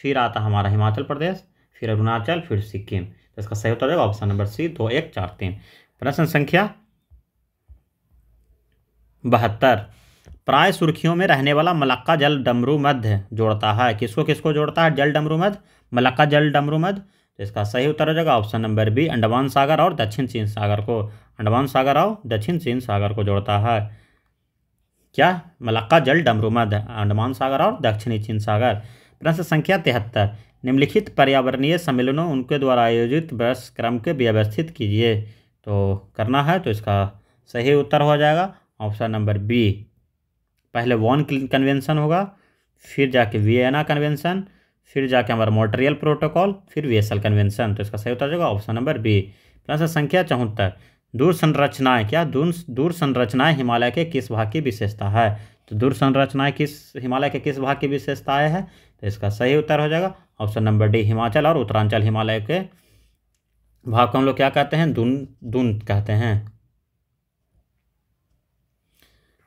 फिर आता हमारा हिमाचल प्रदेश फिर अरुणाचल फिर सिक्किम तो इसका सही उत्तर होगा ऑप्शन नंबर सी दो एक चार तीन प्रश्न संख्या बहत्तर प्राय सुर्खियों में रहने वाला मलक्का जल डमरू मध्य जोड़ता है किसको किसको जोड़ता है जल डमरू मध्य मलक्का जल डमरू मध्य तो इसका सही उत्तर हो जाएगा ऑप्शन नंबर बी अंडमान सागर और दक्षिण चीन सागर को अंडमान सागर और दक्षिण चीन सागर को जोड़ता है क्या मलक्का जल डमरू मध्य अंडमान सागर और दक्षिणी चीन सागर प्रश्न संख्या तिहत्तर निम्नलिखित पर्यावरणीय सम्मेलनों उनके द्वारा आयोजित वर्ष क्रम के व्यवस्थित कीजिए तो करना है तो इसका सही उत्तर हो जाएगा ऑप्शन नंबर बी पहले वॉन कन्वेंशन होगा फिर जाके वियना कन्वेंशन फिर जाके हमारा मॉन्ट्रियल प्रोटोकॉल फिर वी कन्वेंशन तो इसका सही उत्तर जाएगा ऑप्शन नंबर बी प्रश्न संख्या चौहत्तर दूर संरचनाएँ क्या दूर दूर संरचनाएँ हिमालय के किस भाग की विशेषता है तो दूर संरचनाएँ किस हिमालय के किस भाग की विशेषताएँ है तो इसका सही उत्तर हो जाएगा ऑप्शन नंबर डी हिमाचल और उत्तरांचल हिमालय के भाव को हम लोग क्या कहते हैं दुन दुन कहते हैं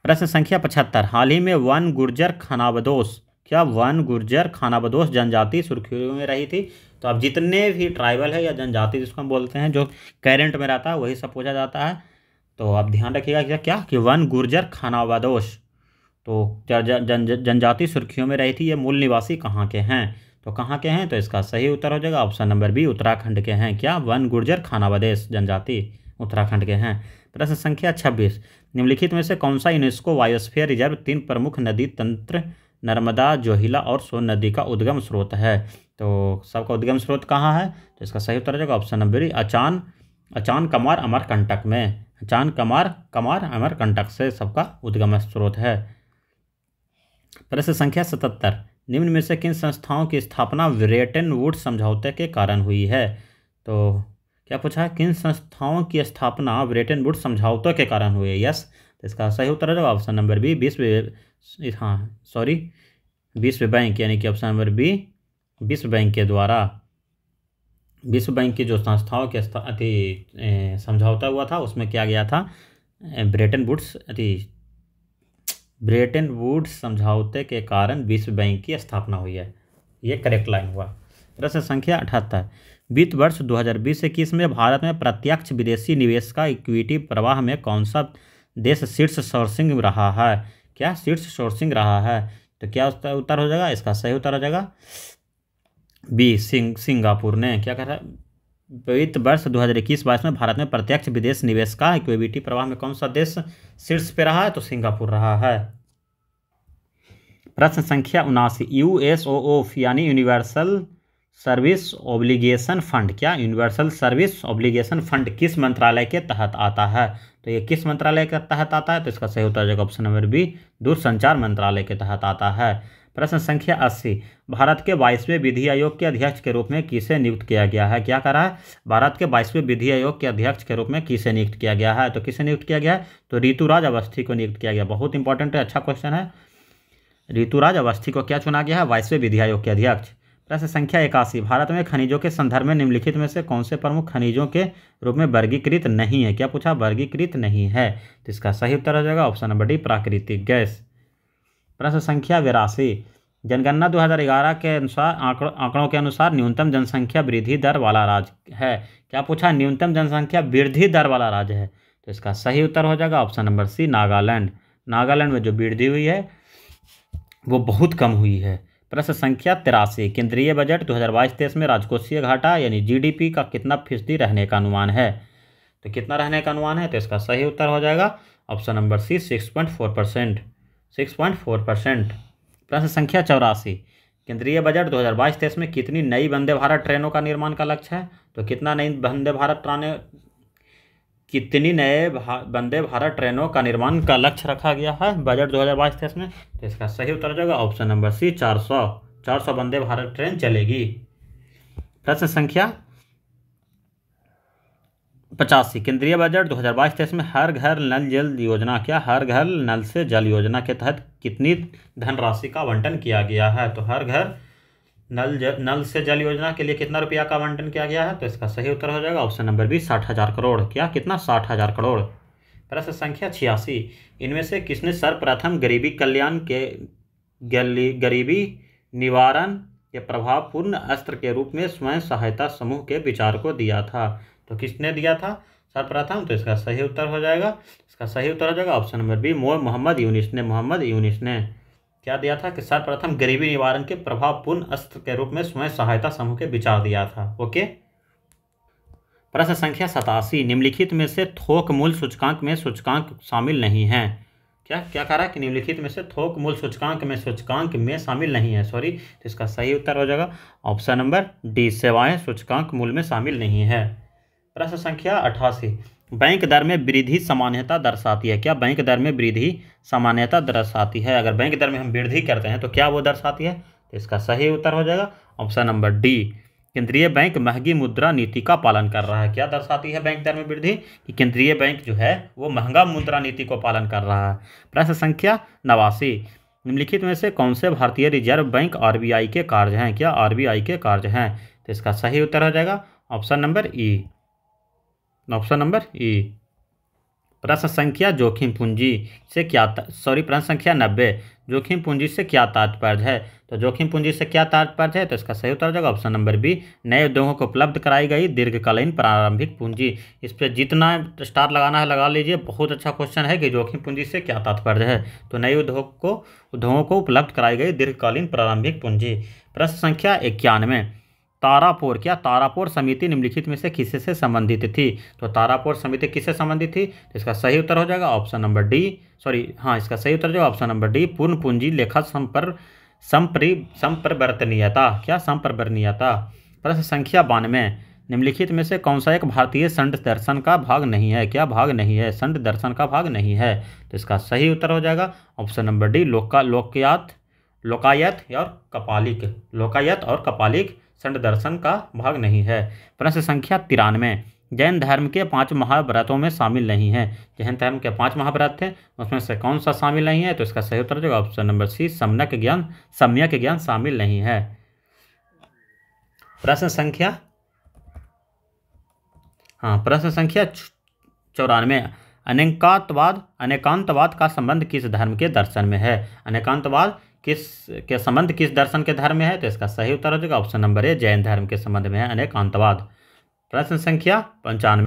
प्रश्न संख्या पचहत्तर हाल ही में वन गुर्जर खानाबदोश क्या वन गुर्जर खानाबदोश जनजाति सुर्खियों में रही थी तो अब जितने भी ट्राइबल है या जनजाति जिसको हम बोलते हैं जो कैरेंट में रहता है वही सब पूछा जाता है तो आप ध्यान रखिएगा क्या, क्या कि वन गुर्जर खानाबदोश तो जनजाति सुर्खियों में रही थी ये मूल निवासी कहाँ के हैं तो कहाँ के हैं तो इसका सही उत्तर हो जाएगा ऑप्शन नंबर बी उत्तराखंड के हैं क्या वन गुर्जर खानावदेश जनजाति उत्तराखंड के हैं प्रश्न संख्या छब्बीस निम्नलिखित में से कौन सा यूनेस्को वायोस्फीयर रिजर्व तीन प्रमुख नदी तंत्र नर्मदा जोहिला और सोन नदी का उद्गम स्रोत है तो सबका उद्गम स्रोत कहाँ है तो इसका सही उत्तर हो जाएगा ऑप्शन नंबर बी अचान अचान कमार अमरकंटक में अचान कमार कमार अमरकंटक से सबका उद्गम स्रोत है प्रश्न संख्या सतहत्तर निम्न में से किन संस्थाओं की स्थापना ब्रेटन वुड समझौते के कारण हुई है तो क्या पूछा है किन संस्थाओं की स्थापना ब्रेटन वुड समझौते के कारण हुई है यस तो इसका सही उत्तर है ऑप्शन नंबर बी विश्व हाँ सॉरी विश्व बैंक यानी कि ऑप्शन नंबर बी विश्व बैंक के द्वारा विश्व बैंक की जो संस्थाओं के अति समझौता हुआ था उसमें क्या गया था ब्रेटन वुड्स अति ब्रेटन वुड्स समझौते के कारण विश्व बैंक की स्थापना हुई है ये करेक्ट लाइन हुआ प्रश्न संख्या अठहत्तर वित्त वर्ष 2020 बीस इक्कीस में भारत में प्रत्यक्ष विदेशी निवेश का इक्विटी प्रवाह में कौन सा देश शीर्ष सोर्सिंग रहा है क्या शीर्ष सोर्सिंग रहा है तो क्या उसका उत्तर हो जाएगा इसका सही उत्तर हो जाएगा बी सिंग सिंगापुर ने क्या कह रहा है वित्त वर्ष दो हज़ार इक्कीस बाईस में भारत में प्रत्यक्ष विदेश निवेश का इक्विटी प्रवाह में कौन सा देश शीर्ष पे रहा है तो सिंगापुर रहा है प्रश्न संख्या उनासी यू एस ओ ओफ यानी यूनिवर्सल सर्विस ऑब्लिगेशन फंड क्या यूनिवर्सल सर्विस ऑब्लिगेशन फंड किस मंत्रालय के तहत आता है तो ये किस मंत्रालय के तहत आता है तो इसका सही उत्तर जाएगा ऑप्शन नंबर बी दूरसंचार मंत्रालय के तहत आता है प्रश्न संख्या अस्सी भारत के बाईसवें विधि आयोग के अध्यक्ष के रूप में किसे नियुक्त किया गया है क्या करा है भारत के बाईसवें विधि आयोग के अध्यक्ष के रूप में किसे नियुक्त किया गया है तो किसे नियुक्त किया गया है तो ऋतुराज अवस्थी को नियुक्त किया गया बहुत इंपॉर्टेंट है अच्छा क्वेश्चन है ऋतुराज अवस्थी को क्या चुना गया है बाईसवें विधि आयोग के अध्यक्ष प्रश्न संख्या इक्यासी भारत में खनिजों के संदर्भ में निम्नलिखित में से कौन से प्रमुख खनिजों के रूप में वर्गीकृत नहीं है क्या पूछा वर्गीकृत नहीं है तो इसका सही उत्तर हो जाएगा ऑप्शन नंबर डी प्राकृतिक गैस प्रश्न संख्या बिरासी जनगणना 2011 के अनुसार आंकड़ों आंकड़ों के अनुसार न्यूनतम जनसंख्या वृद्धि दर वाला राज्य है क्या पूछा न्यूनतम जनसंख्या वृद्धि दर वाला राज्य है तो इसका सही उत्तर हो जाएगा option number C Nagaland Nagaland में जो वृद्धि हुई है वो बहुत कम हुई है प्रश्न संख्या तिरासी केंद्रीय बजट दो हज़ार बाईस तेईस में राजकोषीय घाटा यानी जीडीपी का कितना फीसदी रहने का अनुमान है तो कितना रहने का अनुमान है तो इसका सही उत्तर हो जाएगा option number C six point four percent six point four percent प्रश्न संख्या चौरासी केंद्रीय बजट 2022 तेईस में कितनी नई वंदे भारत ट्रेनों का निर्माण का लक्ष्य है तो कितना नई वंदे भारत ट्राने कितनी नए वंदे भा, भारत ट्रेनों का निर्माण का लक्ष्य रखा गया है बजट 2022 तेईस में तो इसका सही उत्तर जाएगा ऑप्शन नंबर सी चार सौ चार सौ वंदे भारत ट्रेन चलेगी प्रश्न संख्या पचासी केंद्रीय बजट दो हज़ार बाईस तेईस में हर घर नल जल योजना क्या हर घर नल से जल योजना के तहत कितनी धनराशि का आवंटन किया गया है तो हर घर नल जल नल से जल योजना के लिए कितना रुपया का आवंटन किया गया है तो इसका सही उत्तर हो जाएगा ऑप्शन नंबर बी साठ हज़ार करोड़ क्या कितना साठ हज़ार करोड़ प्रश्न संख्या छियासी इनमें से किसने सर्वप्रथम गरीबी कल्याण के गरीबी निवारण के प्रभावपूर्ण अस्त्र के रूप में स्वयं सहायता समूह के विचार को दिया था तो किसने दिया था सर्वप्रथम तो इसका सही उत्तर हो जाएगा इसका सही उत्तर हो जाएगा ऑप्शन नंबर बी मोह मोहम्मद यूनिस ने मोहम्मद यूनिस ने क्या दिया था कि सर्वप्रथम गरीबी निवारण के प्रभावपूर्ण अस्त्र के रूप में स्वयं सहायता समूह के विचार दिया था ओके प्रश्न संख्या सतासी निम्नलिखित में से थोक मूल सूचकांक में सूचकांक शामिल नहीं है क्या क्या कह रहा है कि निम्नलिखित में से थोक मूल सूचकांक में सूचकांक में शामिल नहीं है सॉरी तो इसका सही उत्तर हो जाएगा ऑप्शन नंबर डी सेवाएं सूचकांक मूल में शामिल नहीं है प्रश्न संख्या अठासी बैंक दर में वृद्धि सामान्यता दर्शाती है क्या बैंक दर में वृद्धि सामान्यता दर्शाती है अगर बैंक दर में हम वृद्धि करते हैं तो क्या वो दर्शाती है तो इसका सही उत्तर हो जाएगा ऑप्शन नंबर डी केंद्रीय बैंक महंगी मुद्रा नीति का पालन कर रहा है क्या दर्शाती है बैंक दर में वृद्धि कि केंद्रीय बैंक जो है वो महंगा मुद्रा नीति को पालन कर रहा है प्रश्न संख्या नवासी निम्नलिखित में से कौन से भारतीय रिजर्व बैंक आर के कार्य हैं क्या आर के कार्य हैं तो इसका सही उत्तर हो जाएगा option number E option number E प्रश्न संख्या जोखिम पूंजी से क्या सॉरी प्रश्न संख्या नब्बे जोखिम पूंजी से क्या तात्पर्य है तो जोखिम पूंजी से क्या तात्पर्य है तो इसका सही उत्तर जाएगा ऑप्शन नंबर बी नए उद्योगों को उपलब्ध कराई गई दीर्घकालीन प्रारंभिक पूंजी इस पर जितना स्टार लगाना है लगा लीजिए बहुत अच्छा क्वेश्चन है कि जोखिम पूंजी से क्या तात्पर्य है तो नए उद्योग को उद्योगों को उपलब्ध कराई गई दीर्घकालीन प्रारंभिक पूंजी प्रश्न संख्या इक्यानवे तारापोर क्या तारापोर समिति निम्नलिखित में से किससे से संबंधित थी तो तारापोर समिति किससे संबंधित थी तो इसका सही उत्तर हो जाएगा ऑप्शन नंबर डी सॉरी हाँ इसका सही उत्तर जो ऑप्शन नंबर डी पूर्ण पूंजी लेखा संपर्क संप्री संप्रवर्तनीयता क्या संप्रवर्तनीयता प्रश्न संख्या बानवे निम्नलिखित में से कौन सा एक भारतीय संड दर्शन का भाग नहीं है क्या भाग नहीं है संड दर्शन का भाग नहीं है तो इसका सही उत्तर हो जाएगा ऑप्शन नंबर डी लोका लोकयात लोकायत और कपालिक लोकायत और कपालिक संड दर्शन का भाग नहीं है प्रश्न संख्या तिरानवे जैन धर्म के पांच महाव्रतों में शामिल नहीं है जैन धर्म के पांच महाव्रत थे उसमें से कौन सा शामिल नहीं है तो इसका सही उत्तर जो ऑप्शन नंबर सी सम्यक ज्ञान सम्यक ज्ञान शामिल नहीं है प्रश्न संख्या हाँ प्रश्न संख्या चौरानवे अनेकांतवाद अनेकांतवाद का संबंध किस धर्म के दर्शन में है अनेकांतवाद किस के संबंध किस दर्शन के धर्म में है तो इसका सही उत्तर हो जाएगा ऑप्शन नंबर ए जैन धर्म के संबंध में है अनेक अंतवाद प्रश्न संख्या पंचानवे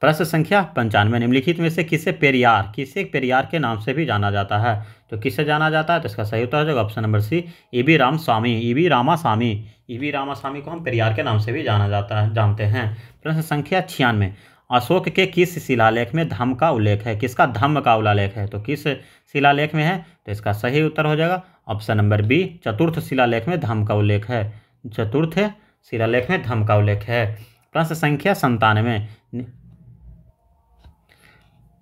प्रश्न संख्या पंचानवे निम्नलिखित में से किसे पेरियार किसे पेरियार के नाम से भी जाना जाता है तो किसे जाना जाता है तो इसका सही उत्तर हो जाएगा option number C E V Ram Swamy E V Rama Swamy E V Rama Swamy को हम पेरियार के नाम से भी जाना जाता है जानते हैं प्रश्न संख्या छियानवे अशोक के किस शिलालेख में धम्म का उल्लेख है किसका धम्म का उल्लेख है तो किस शिलालेख में है तो इसका सही उत्तर हो जाएगा ऑप्शन नंबर बी चतुर्थ शिलालेख में धम्म का उल्लेख है चतुर्थ शिलालेख में धम्म का उल्लेख है प्रश्न संख्या संतानवे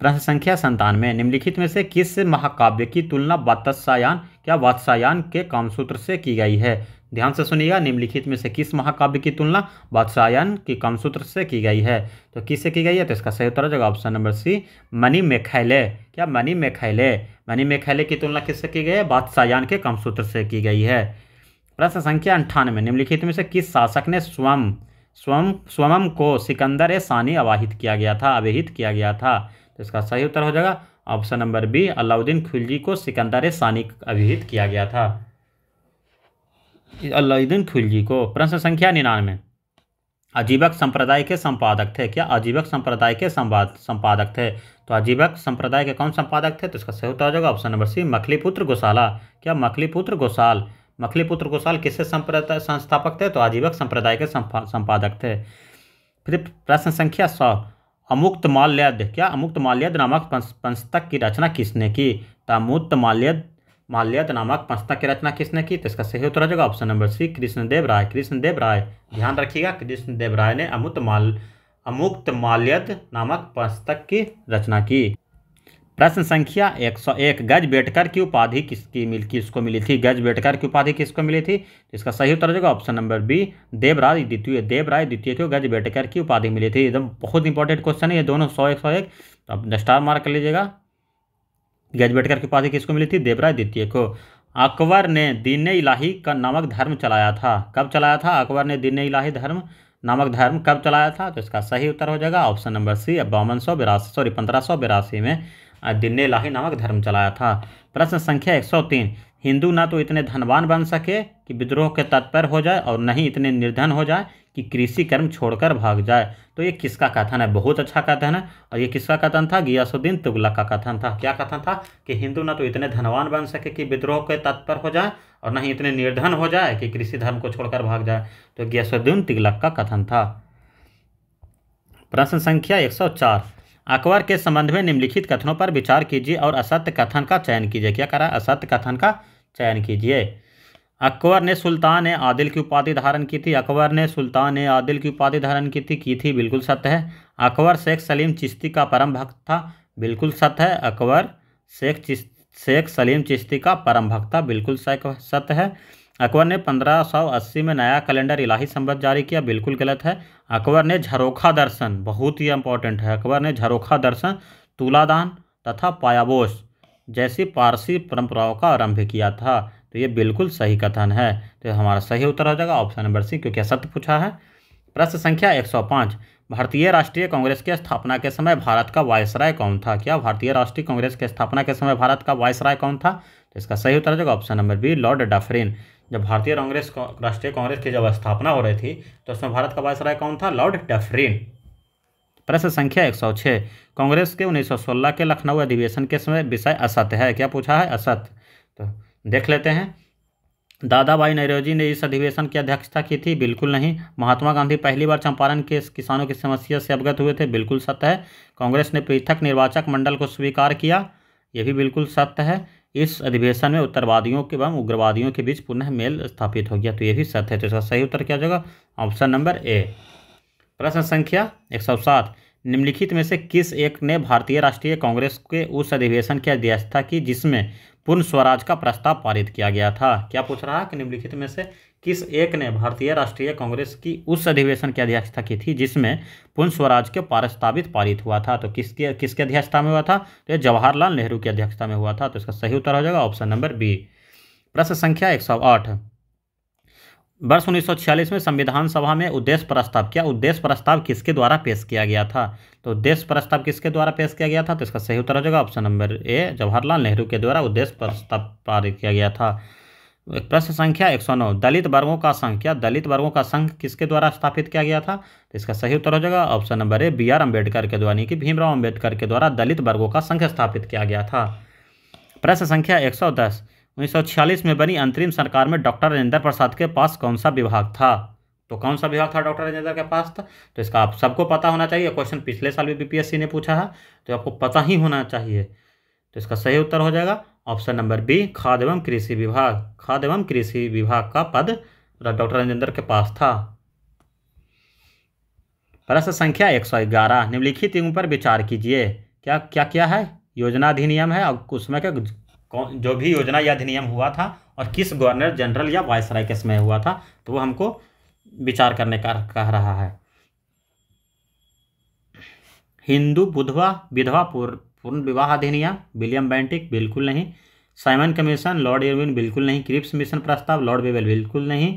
प्रश्न संख्या संतानवे निम्नलिखित में से किस महाकाव्य की तुलना वात्सायन क्या वात्सायन के कामसूत्र से की गई है ध्यान से सुनिएगा निम्नलिखित में से किस महाकाव्य की तुलना बादशाहयान की कामसूत्र से की गई है तो किससे की गई है तो इसका सही उत्तर हो जाएगा option number C Manimekalai क्या मनी मेखैले मनी मेखैले की तुलना किससे की गई है बादशाहयान के कामसूत्र से की गई है प्रश्न संख्या अंठानवे निम्नलिखित में से किस शासक ने स्वम स्वम स्वम को सिकंदर ए सानी अवाहित किया गया था अवहित किया गया था तो इसका सही उत्तर हो जाएगा option number B Alauddin Khilji को सिकंदर ए सानी अभिहित किया गया था अलाउद्दीन खिलजी को प्रश्न संख्या निन्यानवे आजीवक संप्रदाय के संपादक थे क्या आजीवक संप्रदाय के संवाद संपादक थे तो आजीवक संप्रदाय के कौन संपादक थे तो इसका सही उत्तर हो जाएगा ऑप्शन नंबर सी मखलीपुत्र गोशाला क्या मखलीपुत्र गोशाल मखलीपुत्र गोशाल किससे संप्रदाय संस्थापक थे तो आजीवक संप्रदाय के संपादक थे फिर प्रश्न संख्या सौ अमुक्त माल्यद क्या अमुक्त माल्यद नामक पंस्तक की रचना किसने की तो अमुक्त माल्यद माल्यद नामक पंचता की रचना किसने की तो इसका सही उत्तर हो जाएगा option number C Krishnadeva Raya Krishnadeva Raya ध्यान रखिएगा कृष्णदेव राय ने अमुक्त माल अमुक्त माल्यत नामक पुस्तक की रचना की प्रश्न संख्या 101 गज बेटकर की उपाधि किसकी मिल किसको मिली थी गज बेटकर की उपाधि किसको मिली थी तो इसका सही उत्तर हो ऑप्शन नंबर बी देवराज द्वितीय देवराज द्वितीय को गज बेटकर की उपाधि मिली थी एकदम बहुत इंपॉर्टेंट क्वेश्चन है ये दोनों सौ एक सौ एक तो आप स्टार मार्क कर लीजिएगा गजबेटकर की उपाधि किसको मिली थी देवराय द्वितीय को अकबर ने दीन इलाही का नामक धर्म चलाया था कब चलाया था अकबर ने दीन इलाही धर्म नामक धर्म कब चलाया था तो इसका सही उत्तर हो जाएगा ऑप्शन नंबर सी बावन सौ बिरासी सॉरी पंद्रह सौ बिरासी में दीन लाही नामक धर्म चलाया था प्रश्न संख्या एक सौ तीन हिंदू ना तो इतने धनवान बन सके कि विद्रोह के तत्पर हो जाए और न ही इतने निर्धन हो जाए कि कृषि कर्म छोड़कर भाग जाए तो ये किसका कथन है बहुत अच्छा कथन है और ये किसका कथन था गियासुद्दीन तुगलक का कथन था क्या कथन था कि हिंदू ना तो इतने धनवान बन सके कि विद्रोह के तत्पर हो जाए और न ही इतने निर्धन हो जाए कि कृषि धर्म को छोड़कर भाग जाए तो गियासुद्दीन तुगलक का कथन था प्रश्न संख्या एक सौ चार अकबर के संबंध में निम्नलिखित कथनों पर विचार कीजिए और असत्य कथन का चयन कीजिए क्या करा असत्य कथन का चयन कीजिए अकबर ने सुल्तान ने आदिल की उपाधि धारण की थी अकबर ने सुल्तान ने आदिल की उपाधि धारण की थी की थी बिल्कुल सत्य है अकबर शेख सलीम चिश्ती का परम भक्त था बिल्कुल सत्य है अकबर शेख चिश्ती शेख सलीम चिश्ती का परम भक्त था बिल्कुल सत्य है अकबर ने 1580 में नया कैलेंडर इलाही संबद्ध जारी किया बिल्कुल गलत है अकबर ने झरोखा दर्शन बहुत ही इंपॉर्टेंट है अकबर ने झरोखा दर्शन तुलादान तथा पायाबोस जैसी पारसी परंपराओं का आरंभ किया था तो ये बिल्कुल सही कथन है तो हमारा सही उत्तर हो जाएगा ऑप्शन नंबर सी क्योंकि सत्य पूछा है प्रश्न संख्या एक भारतीय राष्ट्रीय कांग्रेस की स्थापना के समय भारत का वायसराय कौन था क्या भारतीय राष्ट्रीय कांग्रेस की स्थापना के समय भारत का वायसराय कौन था तो इसका सही उत्तर हो जाएगा option number B lord Dufferin जब भारतीय कांग्रेस राष्ट्रीय कांग्रेस की जब स्थापना हो रही थी तो उसमें भारत का वायसराय कौन था लॉर्ड डफरीन प्रश्न संख्या छः कांग्रेस के 1916 के लखनऊ अधिवेशन के समय विषय असत्य है क्या पूछा है असत्य तो देख लेते हैं दादा भाई नेहरू ने इस अधिवेशन की अध्यक्षता की थी बिल्कुल नहीं महात्मा गांधी पहली बार चंपारण के किसानों की समस्या से अवगत हुए थे बिल्कुल सत्य है कांग्रेस ने पृथक निर्वाचक मंडल को स्वीकार किया यह भी बिल्कुल सत्य है इस अधिवेशन में उत्तरवादियों के एवं उग्रवादियों के बीच पुनः मेल स्थापित हो गया तो ये भी सत्य है तो इसका सही उत्तर क्या होगा जाएगा ऑप्शन नंबर ए प्रश्न संख्या एक सौ सात निम्नलिखित में से किस एक ने भारतीय राष्ट्रीय कांग्रेस के उस अधिवेशन की अध्यक्षता की जिसमें पूर्ण स्वराज का प्रस्ताव पारित किया गया था क्या पूछ रहा है कि निम्नलिखित में से किस एक ने भारतीय राष्ट्रीय कांग्रेस की उस अधिवेशन की अध्यक्षता की थी जिसमें पुन स्वराज के प्रस्तावित पारित हुआ था तो किसके किसके अध्यक्षता में हुआ था तो ये जवाहरलाल नेहरू की अध्यक्षता में हुआ था तो इसका सही उत्तर हो जाएगा ऑप्शन नंबर बी प्रश्न संख्या एक वर्ष 1946 में संविधान सभा में उद्देश्य प्रस्ताव क्या उद्देश्य प्रस्ताव किसके द्वारा पेश किया गया था तो उद्देश्य प्रस्ताव किसके द्वारा पेश किया गया था तो इसका सही उत्तर हो जाएगा option number A Jawaharlal Nehru के द्वारा उद्देश्य प्रस्ताव पारित किया गया था प्रश्न संख्या 109 दलित वर्गों का संघ क्या दलित वर्गों का संघ किसके द्वारा स्थापित किया गया था तो इसका सही उत्तर हो जाएगा option number A B R Ambedkar के द्वारा यानी कि भीमराव अम्बेडकर के द्वारा दलित वर्गों का संघ स्थापित किया गया था प्रश्न संख्या 110 छियालीस में बनी अंतरिम सरकार में डॉक्टर राजेंद्र प्रसाद के पास कौन सा विभाग था तो कौन सा विभाग था डॉक्टर राजेंद्र के पास था तो इसका आप सबको पता होना चाहिए क्वेश्चन पिछले साल भी सी ने पूछा है तो आपको पता ही होना चाहिए तो इसका सही उत्तर हो जाएगा ऑप्शन नंबर बी खाद एवं कृषि विभाग खाद एवं कृषि विभाग का पद डॉक्टर राजेंद्र के पास था प्रश्न संख्या एक सौ ग्यारह निम्नलिखित युग पर विचार कीजिए क्या क्या क्या है योजना अधिनियम है और उसमें के जो भी योजना या अधिनियम हुआ था और किस गवर्नर जनरल या राय के समय हुआ था तो वो हमको विचार करने का कह रहा है हिंदू बुधवा विधवा पूर्ण विवाह अधिनियम विलियम बैंटिक बिल्कुल नहीं साइमन कमीशन लॉर्ड इरविन बिल्कुल नहीं क्रिप्स मिशन प्रस्ताव लॉर्ड बेबल बिल्कुल नहीं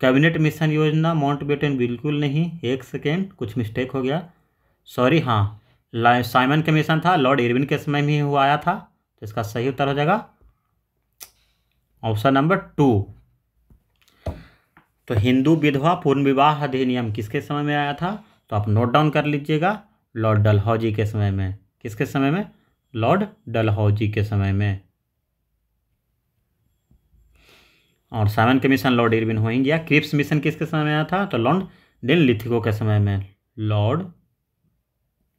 कैबिनेट मिशन योजना माउंट बेटन बिल्कुल नहीं एक सेकेंड कुछ मिस्टेक हो गया सॉरी हाँ साइमन कमीशन था लॉर्ड इरविन के समय में हुआ आया था तो इसका सही उत्तर हो जाएगा ऑप्शन नंबर टू तो हिंदू विधवा पूर्ण विवाह अधिनियम किसके समय में आया था तो आप नोट डाउन कर लीजिएगा लॉर्ड डलहौजी के समय में किसके समय में लॉर्ड डलहौजी के समय में और सावन कमीशन लॉर्ड इरविन होइंगिया क्रिप्स मिशन किसके समय में आया था तो लॉर्ड लिन लिथिको के समय में लॉर्ड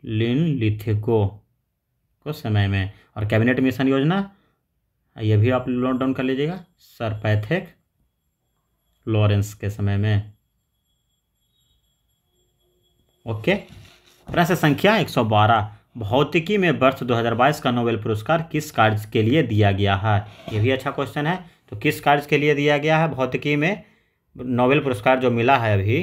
लिन लिथिको को समय में और कैबिनेट मिशन योजना यह भी आप नोट डाउन कर लीजिएगा सर पैथेक लॉरेंस के समय में ओके प्रश्न संख्या 112 भौतिकी में वर्ष 2022 का नोबेल पुरस्कार किस कार्य के लिए दिया गया है ये भी अच्छा क्वेश्चन है तो किस कार्य के लिए दिया गया है भौतिकी में नोबेल पुरस्कार जो मिला है अभी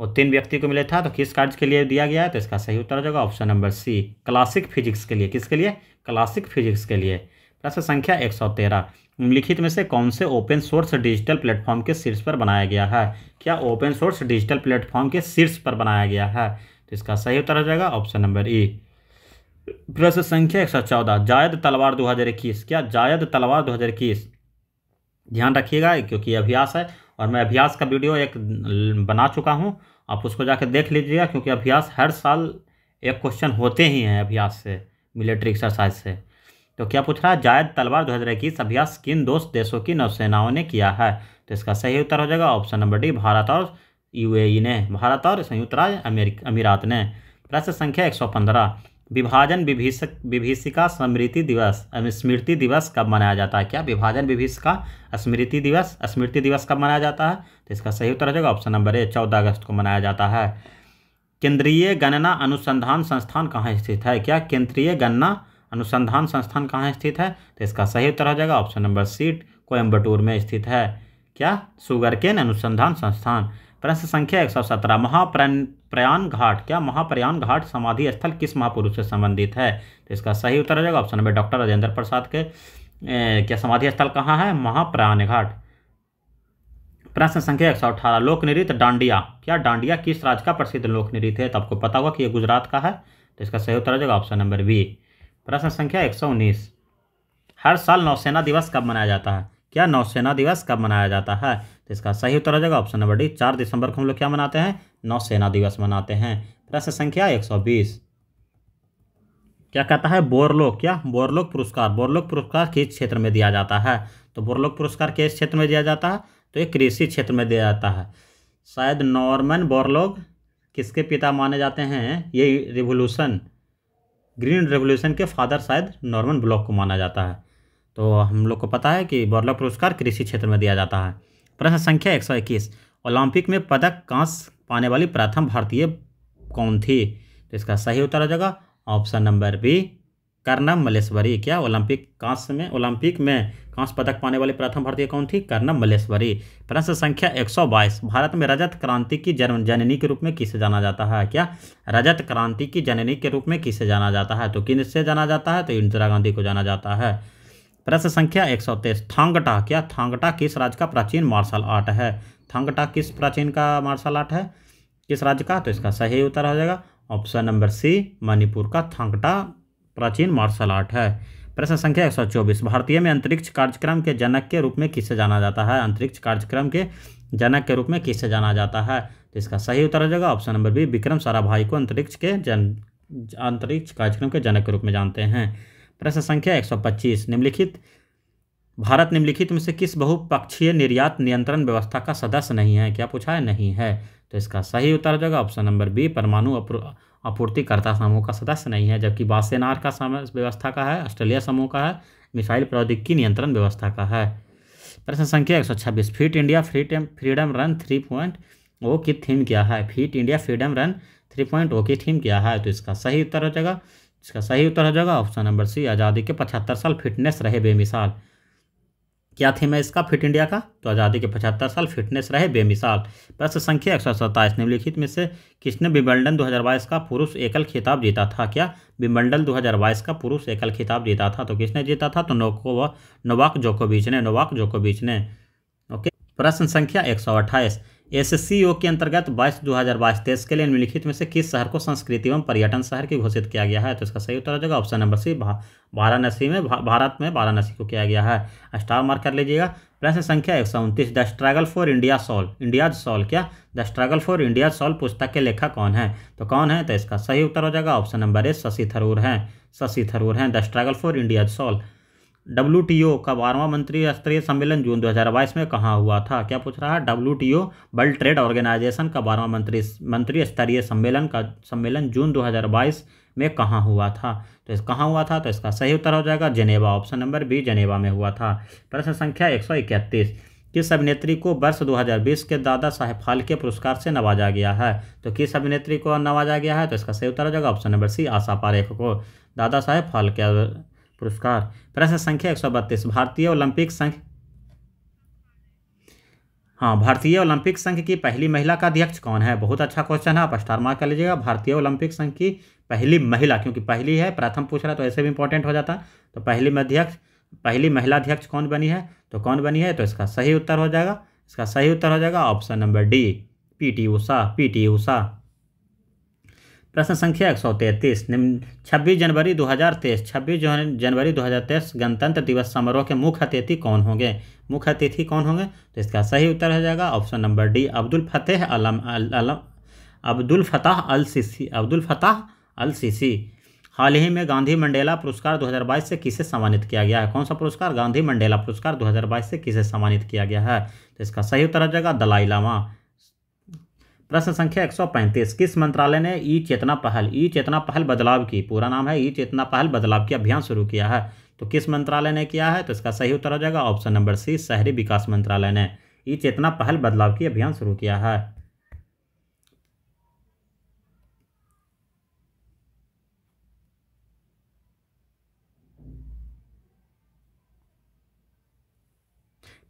वो तीन व्यक्ति को मिले था तो किस कार्य के लिए दिया गया है तो इसका सही उत्तर हो जाएगा option number C classic physics के लिए किसके लिए क्लासिक फिजिक्स के लिए प्रश्न संख्या 113 निम्नलिखित में से कौन से ओपन सोर्स डिजिटल प्लेटफॉर्म के शीर्ष पर बनाया गया है क्या ओपन सोर्स डिजिटल प्लेटफॉर्म के शीर्ष पर बनाया गया है तो इसका सही उत्तर हो जाएगा ऑप्शन नंबर ए प्रश्न संख्या एक सौ चौदह जायद तलवार दो हज़ार इक्कीस क्या जायद तलवार दो हज़ार इक्कीस ध्यान रखिएगा क्योंकि अभ्यास है और मैं अभ्यास का वीडियो एक बना चुका हूँ आप उसको जाकर देख लीजिएगा क्योंकि अभ्यास हर साल एक क्वेश्चन होते ही हैं अभ्यास से मिलिट्री एक्सरसाइज से तो क्या पूछ रहा है जायद तलवार दो हज़ार इक्कीस अभ्यास किन दोस्त देशों की नौसेनाओं ने किया है तो इसका सही उत्तर हो जाएगा ऑप्शन नंबर डी भारत और यूएई ने भारत और संयुक्त राज्य अमीरात ने प्रश्न संख्या एक विभाजन विभीषक विभीषिका स्मृति दिवस स्मृति दिवस कब मनाया जाता है क्या विभाजन विभीषिका स्मृति दिवस स्मृति दिवस कब मनाया जाता है तो इसका सही उत्तर हो जाएगा ऑप्शन नंबर ए चौदह अगस्त को मनाया जाता है केंद्रीय गणना अनुसंधान संस्थान कहाँ स्थित है क्या केंद्रीय गणना अनुसंधान संस्थान कहाँ स्थित है तो इसका सही उत्तर हो जाएगा ऑप्शन नंबर सीट कोयम्बटूर में स्थित है क्या सुगर केन अनुसंधान संस्थान प्रश्न संख्या एक सौ सत्रह प्रयाण घाट क्या महाप्रयान घाट समाधि स्थल किस महापुरुष से संबंधित है तो इसका सही उत्तर हो जाएगा option number doctor Rajendra Prasad के ए, क्या समाधि स्थल कहाँ है महाप्रयान घाट प्रश्न संख्या एक सौ अठारह लोक नृत्य डांडिया क्या डांडिया किस राज्य का प्रसिद्ध लोक नृत्य है तो आपको पता होगा कि यह गुजरात का है तो इसका सही उत्तर हो जाएगा ऑप्शन नंबर बी प्रश्न संख्या एक सौ उन्नीस हर साल नौसेना दिवस कब मनाया जाता है क्या नौसेना दिवस कब मनाया जाता है इसका सही उत्तर हो जाएगा ऑप्शन नंबर डी चार दिसंबर को हम लोग क्या मनाते हैं नौसेना दिवस मनाते हैं प्रश्न संख्या एक सौ बीस क्या कहता है बोरलोक क्या बोरलोक पुरस्कार बोरलोक पुरस्कार किस क्षेत्र में दिया जाता है तो बोरलोक पुरस्कार किस क्षेत्र में दिया जाता है तो ये कृषि क्षेत्र में दिया जाता है शायद नॉर्मन बोरलोक किसके पिता माने जाते हैं ये रिवोल्यूशन ग्रीन रिवोल्यूशन के फादर शायद नॉर्मन ब्लॉक को माना जाता है तो हम लोग को पता है कि बोरलोक पुरस्कार कृषि क्षेत्र में दिया जाता है प्रश्न संख्या एक सौ इक्कीस ओलंपिक में पदक कांस पाने वाली प्रथम भारतीय कौन थी तो इसका सही उत्तर हो जाएगा option number B Karnam Malleswari क्या ओलंपिक कांस में ओलंपिक में कांस पदक पाने वाली प्रथम भारतीय कौन थी कर्णम मलेश्वरी प्रश्न संख्या 122 भारत में रजत क्रांति की जन जननी के रूप में किसे जाना जाता है क्या रजत क्रांति की जननी के रूप में किसे जाना जाता है तो किन से जाना जाता है तो इंदिरा गांधी को जाना जाता है प्रश्न संख्या एक सौ तेईस थांगटा क्या थांगटा किस राज्य का प्राचीन मार्शल आर्ट है थांगटा किस प्राचीन का मार्शल आर्ट है किस राज्य का तो इसका सही उत्तर हो जाएगा ऑप्शन नंबर सी मणिपुर का थांगटा प्राचीन मार्शल आर्ट है प्रश्न संख्या एक सौ चौबीस भारतीय में अंतरिक्ष कार्यक्रम के जनक के रूप में किससे जाना जाता है अंतरिक्ष कार्यक्रम के जनक के रूप में किससे जाना जाता है तो इसका सही उत्तर हो जाएगा option number B Vikram Sarabhai को अंतरिक्ष के जन अंतरिक्ष कार्यक्रम के जनक के रूप में जानते हैं प्रश्न संख्या 125 निम्नलिखित भारत निम्नलिखित में से किस बहुपक्षीय निर्यात नियंत्रण व्यवस्था का सदस्य नहीं है क्या पूछा है नहीं है तो इसका सही उत्तर हो जाएगा ऑप्शन नंबर बी परमाणु आपूर्तिकर्ता समूह का सदस्य नहीं है जबकि बासेनार का व्यवस्था का है ऑस्ट्रेलिया समूह का है मिसाइल प्रौद्योगिकी नियंत्रण व्यवस्था का है प्रश्न संख्या एक सौ छब्बीस fit India free time freedom run three point O की थीम क्या है fit India freedom run three point O की थीम क्या है तो इसका सही उत्तर हो जाएगा इसका सही उत्तर हो जाएगा ऑप्शन नंबर सी आज़ादी के पचहत्तर साल फिटनेस रहे बेमिसाल क्या थीम मैं इसका फिट इंडिया का तो आज़ादी के पचहत्तर साल फिटनेस रहे बेमिसाल प्रश्न संख्या एक सौ सत्ताईस निम्नलिखित में से किसने विम्बलडन 2022 का पुरुष एकल खिताब जीता था क्या विम्बलडन 2022 का पुरुष एकल खिताब जीता था तो किसने जीता था तो नोको नोवाक जोकोबीच ने नोवाक जोकोबीच ने ओके प्रश्न संख्या एक सौ अट्ठाईस एस के अंतर्गत बाईस दो हज़ार बाईस तेईस के लिए निम्नलिखित में से किस शहर को संस्कृति एवं पर्यटन शहर की घोषित किया गया है तो इसका सही उत्तर हो जाएगा ऑप्शन नंबर सी वाराणसी में भारत में वाराणसी को किया गया है स्टार मार्क कर लीजिएगा प्रश्न संख्या एक सौ उनतीस the struggle for India soul India's soul क्या the struggle for India soul पुस्तक के लेखक कौन है तो कौन है तो इसका सही उत्तर हो जाएगा option number A Shashi Tharoor हैं शशि थरूर हैं the struggle for India's soul W का बारहवां मंत्री स्तरीय सम्मेलन जून 2022 में कहाँ हुआ था क्या पूछ रहा है डब्ल्यू वर्ल्ड ट्रेड ऑर्गेनाइजेशन का बारहवां मंत्री मंत्री स्तरीय सम्मेलन का सम्मेलन जून 2022 में कहाँ हुआ था तो इस कहाँ हुआ था तो इसका सही उत्तर हो जाएगा Geneva option number B Geneva में हुआ था प्रश्न संख्या एक किस अभिनेत्री को वर्ष 2020 के दादा साहेब फाल्के पुरस्कार से नवाजा गया है तो किस अभिनेत्री को नवाजा गया है तो इसका सही उत्तर हो जाएगा option number C Asha Parekh को दादा साहेब फाल्के पुरस्कार प्रश्न संख्या एक सौ बत्तीस भारतीय ओलंपिक संघ हाँ भारतीय ओलंपिक संघ की पहली महिला का अध्यक्ष कौन है बहुत अच्छा क्वेश्चन है आप स्टार मार्क कर लीजिएगा भारतीय ओलंपिक संघ की पहली महिला क्योंकि पहली है प्रथम पूछ रहा तो ऐसे भी इंपॉर्टेंट हो जाता तो पहली अध्यक्ष पहली महिला अध्यक्ष कौन बनी है तो कौन बनी है तो इसका सही उत्तर हो जाएगा इसका सही उत्तर हो जाएगा option number D P T Usha P T Usha प्रश्न संख्या एक सौ तैंतीस निम्न छब्बीस जनवरी दो हज़ार तेईस छब्बीस जनवरी दो हज़ार तेईस गणतंत्र दिवस समारोह के मुख्य अतिथि कौन होंगे मुख्य अतिथि कौन होंगे तो इसका सही उत्तर हो जाएगा option number D Abdel Fattah अलम अलम Abdel Fattah al Sisi Abdel Fattah al Sisi हाल ही में गांधी मंडेला पुरस्कार 2022 से किसे सम्मानित किया गया है कौन सा पुरस्कार गांधी मंडेला पुरस्कार 2022 से किसे सम्मानित किया गया है तो इसका सही उत्तर हो जाएगा दलाई लामा प्रश्न संख्या एक सौ पैंतीस किस मंत्रालय ने ई चेतना पहल ई चेतना पहल बदलाव की पूरा नाम है ई चेतना पहल बदलाव की अभियान शुरू किया है तो किस मंत्रालय ने किया है तो इसका सही उत्तर हो जाएगा ऑप्शन नंबर सी शहरी विकास मंत्रालय ने ई चेतना पहल बदलाव की अभियान शुरू किया है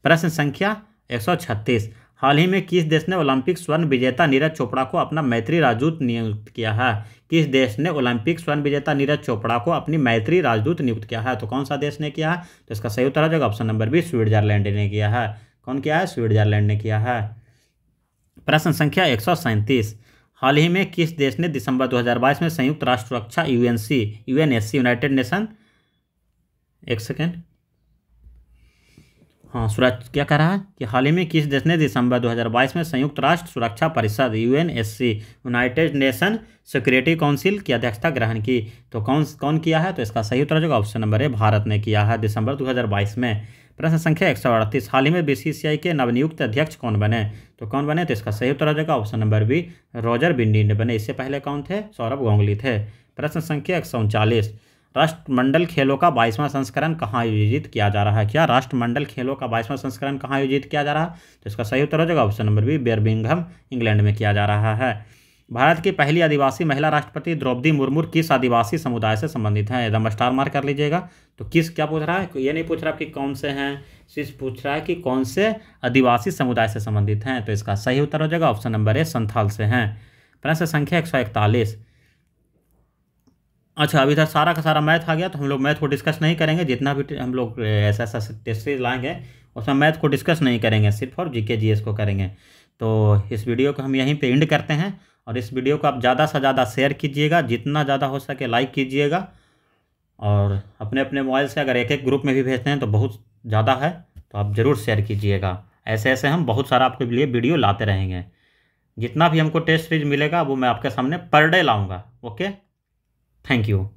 प्रश्न संख्या एक सौ छत्तीस हाल ही में किस देश ने ओलंपिक स्वर्ण विजेता नीरज चोपड़ा को अपना मैत्री राजदूत नियुक्त किया है किस देश ने ओलंपिक स्वर्ण विजेता नीरज चोपड़ा को अपनी मैत्री राजदूत नियुक्त किया है तो कौन सा देश ने किया है तो इसका सही उत्तर हो जाएगा ऑप्शन नंबर बी स्विट्जरलैंड ने किया है कौन किया है स्विट्जरलैंड ने किया है प्रश्न संख्या एक हाल ही में किस देश ने दिसंबर 2022 में संयुक्त राष्ट्र सुरक्षा यूएनसी यूएनएससी यूनाइटेड नेशन एक सेकेंड हाँ सुरक्ष क्या कह रहा है कि हाल ही में किस देश ने दिसंबर 2022 में संयुक्त राष्ट्र सुरक्षा परिषद UNSC United Nation Security Council की अध्यक्षता ग्रहण की तो कौन कौन किया है तो इसका सही उत्तर जो ऑप्शन नंबर है भारत ने किया है दिसंबर 2022 में प्रश्न संख्या एक हाल ही में बी के नवनियुक्त अध्यक्ष कौन बने तो कौन बने तो इसका सही उत्तर जो option number B Roger Binny ने बने इससे पहले कौन थे सौरभ गोंगली थे प्रश्न संख्या एक राष्ट्रमंडल खेलों का बाईसवां संस्करण कहाँ आयोजित किया जा रहा है क्या राष्ट्रमंडल खेलों का बाईसवां संस्करण कहाँ आयोजित किया जा रहा है तो इसका सही उत्तर हो जाएगा option number B Birmingham England में किया जा रहा है भारत की पहली आदिवासी महिला राष्ट्रपति द्रौपदी मुर्मू किस आदिवासी समुदाय से संबंधित हैं एकदम स्टार मार्क कर लीजिएगा तो किस क्या पूछ रहा है ये नहीं पूछ रहा कि कौन से हैं सिर्फ पूछ रहा है कि कौन से आदिवासी समुदाय से संबंधित हैं तो इसका सही उत्तर हो जाएगा ऑप्शन नंबर ए संथाल से हैं प्रश्न संख्या एक अच्छा अभी तक सारा का सारा मैथ आ गया तो हम लोग मैथ को डिस्कस नहीं करेंगे जितना भी हम लोग ऐसा ऐसा टेस्ट लाएंगे उसमें मैथ को डिस्कस नहीं करेंगे सिर्फ और जीके जीएस को करेंगे तो इस वीडियो को हम यहीं पे एंड करते हैं और इस वीडियो को आप ज़्यादा से ज़्यादा शेयर कीजिएगा जितना ज़्यादा हो सके लाइक कीजिएगा और अपने अपने मोबाइल से अगर एक एक ग्रुप में भी भेजते हैं तो बहुत ज़्यादा है तो आप ज़रूर शेयर कीजिएगा ऐसे ऐसे हम बहुत सारा आपके लिए वीडियो लाते रहेंगे जितना भी हमको टेस्ट सीरीज मिलेगा वो मैं आपके सामने पर डे लाऊँगा ओके Thank you.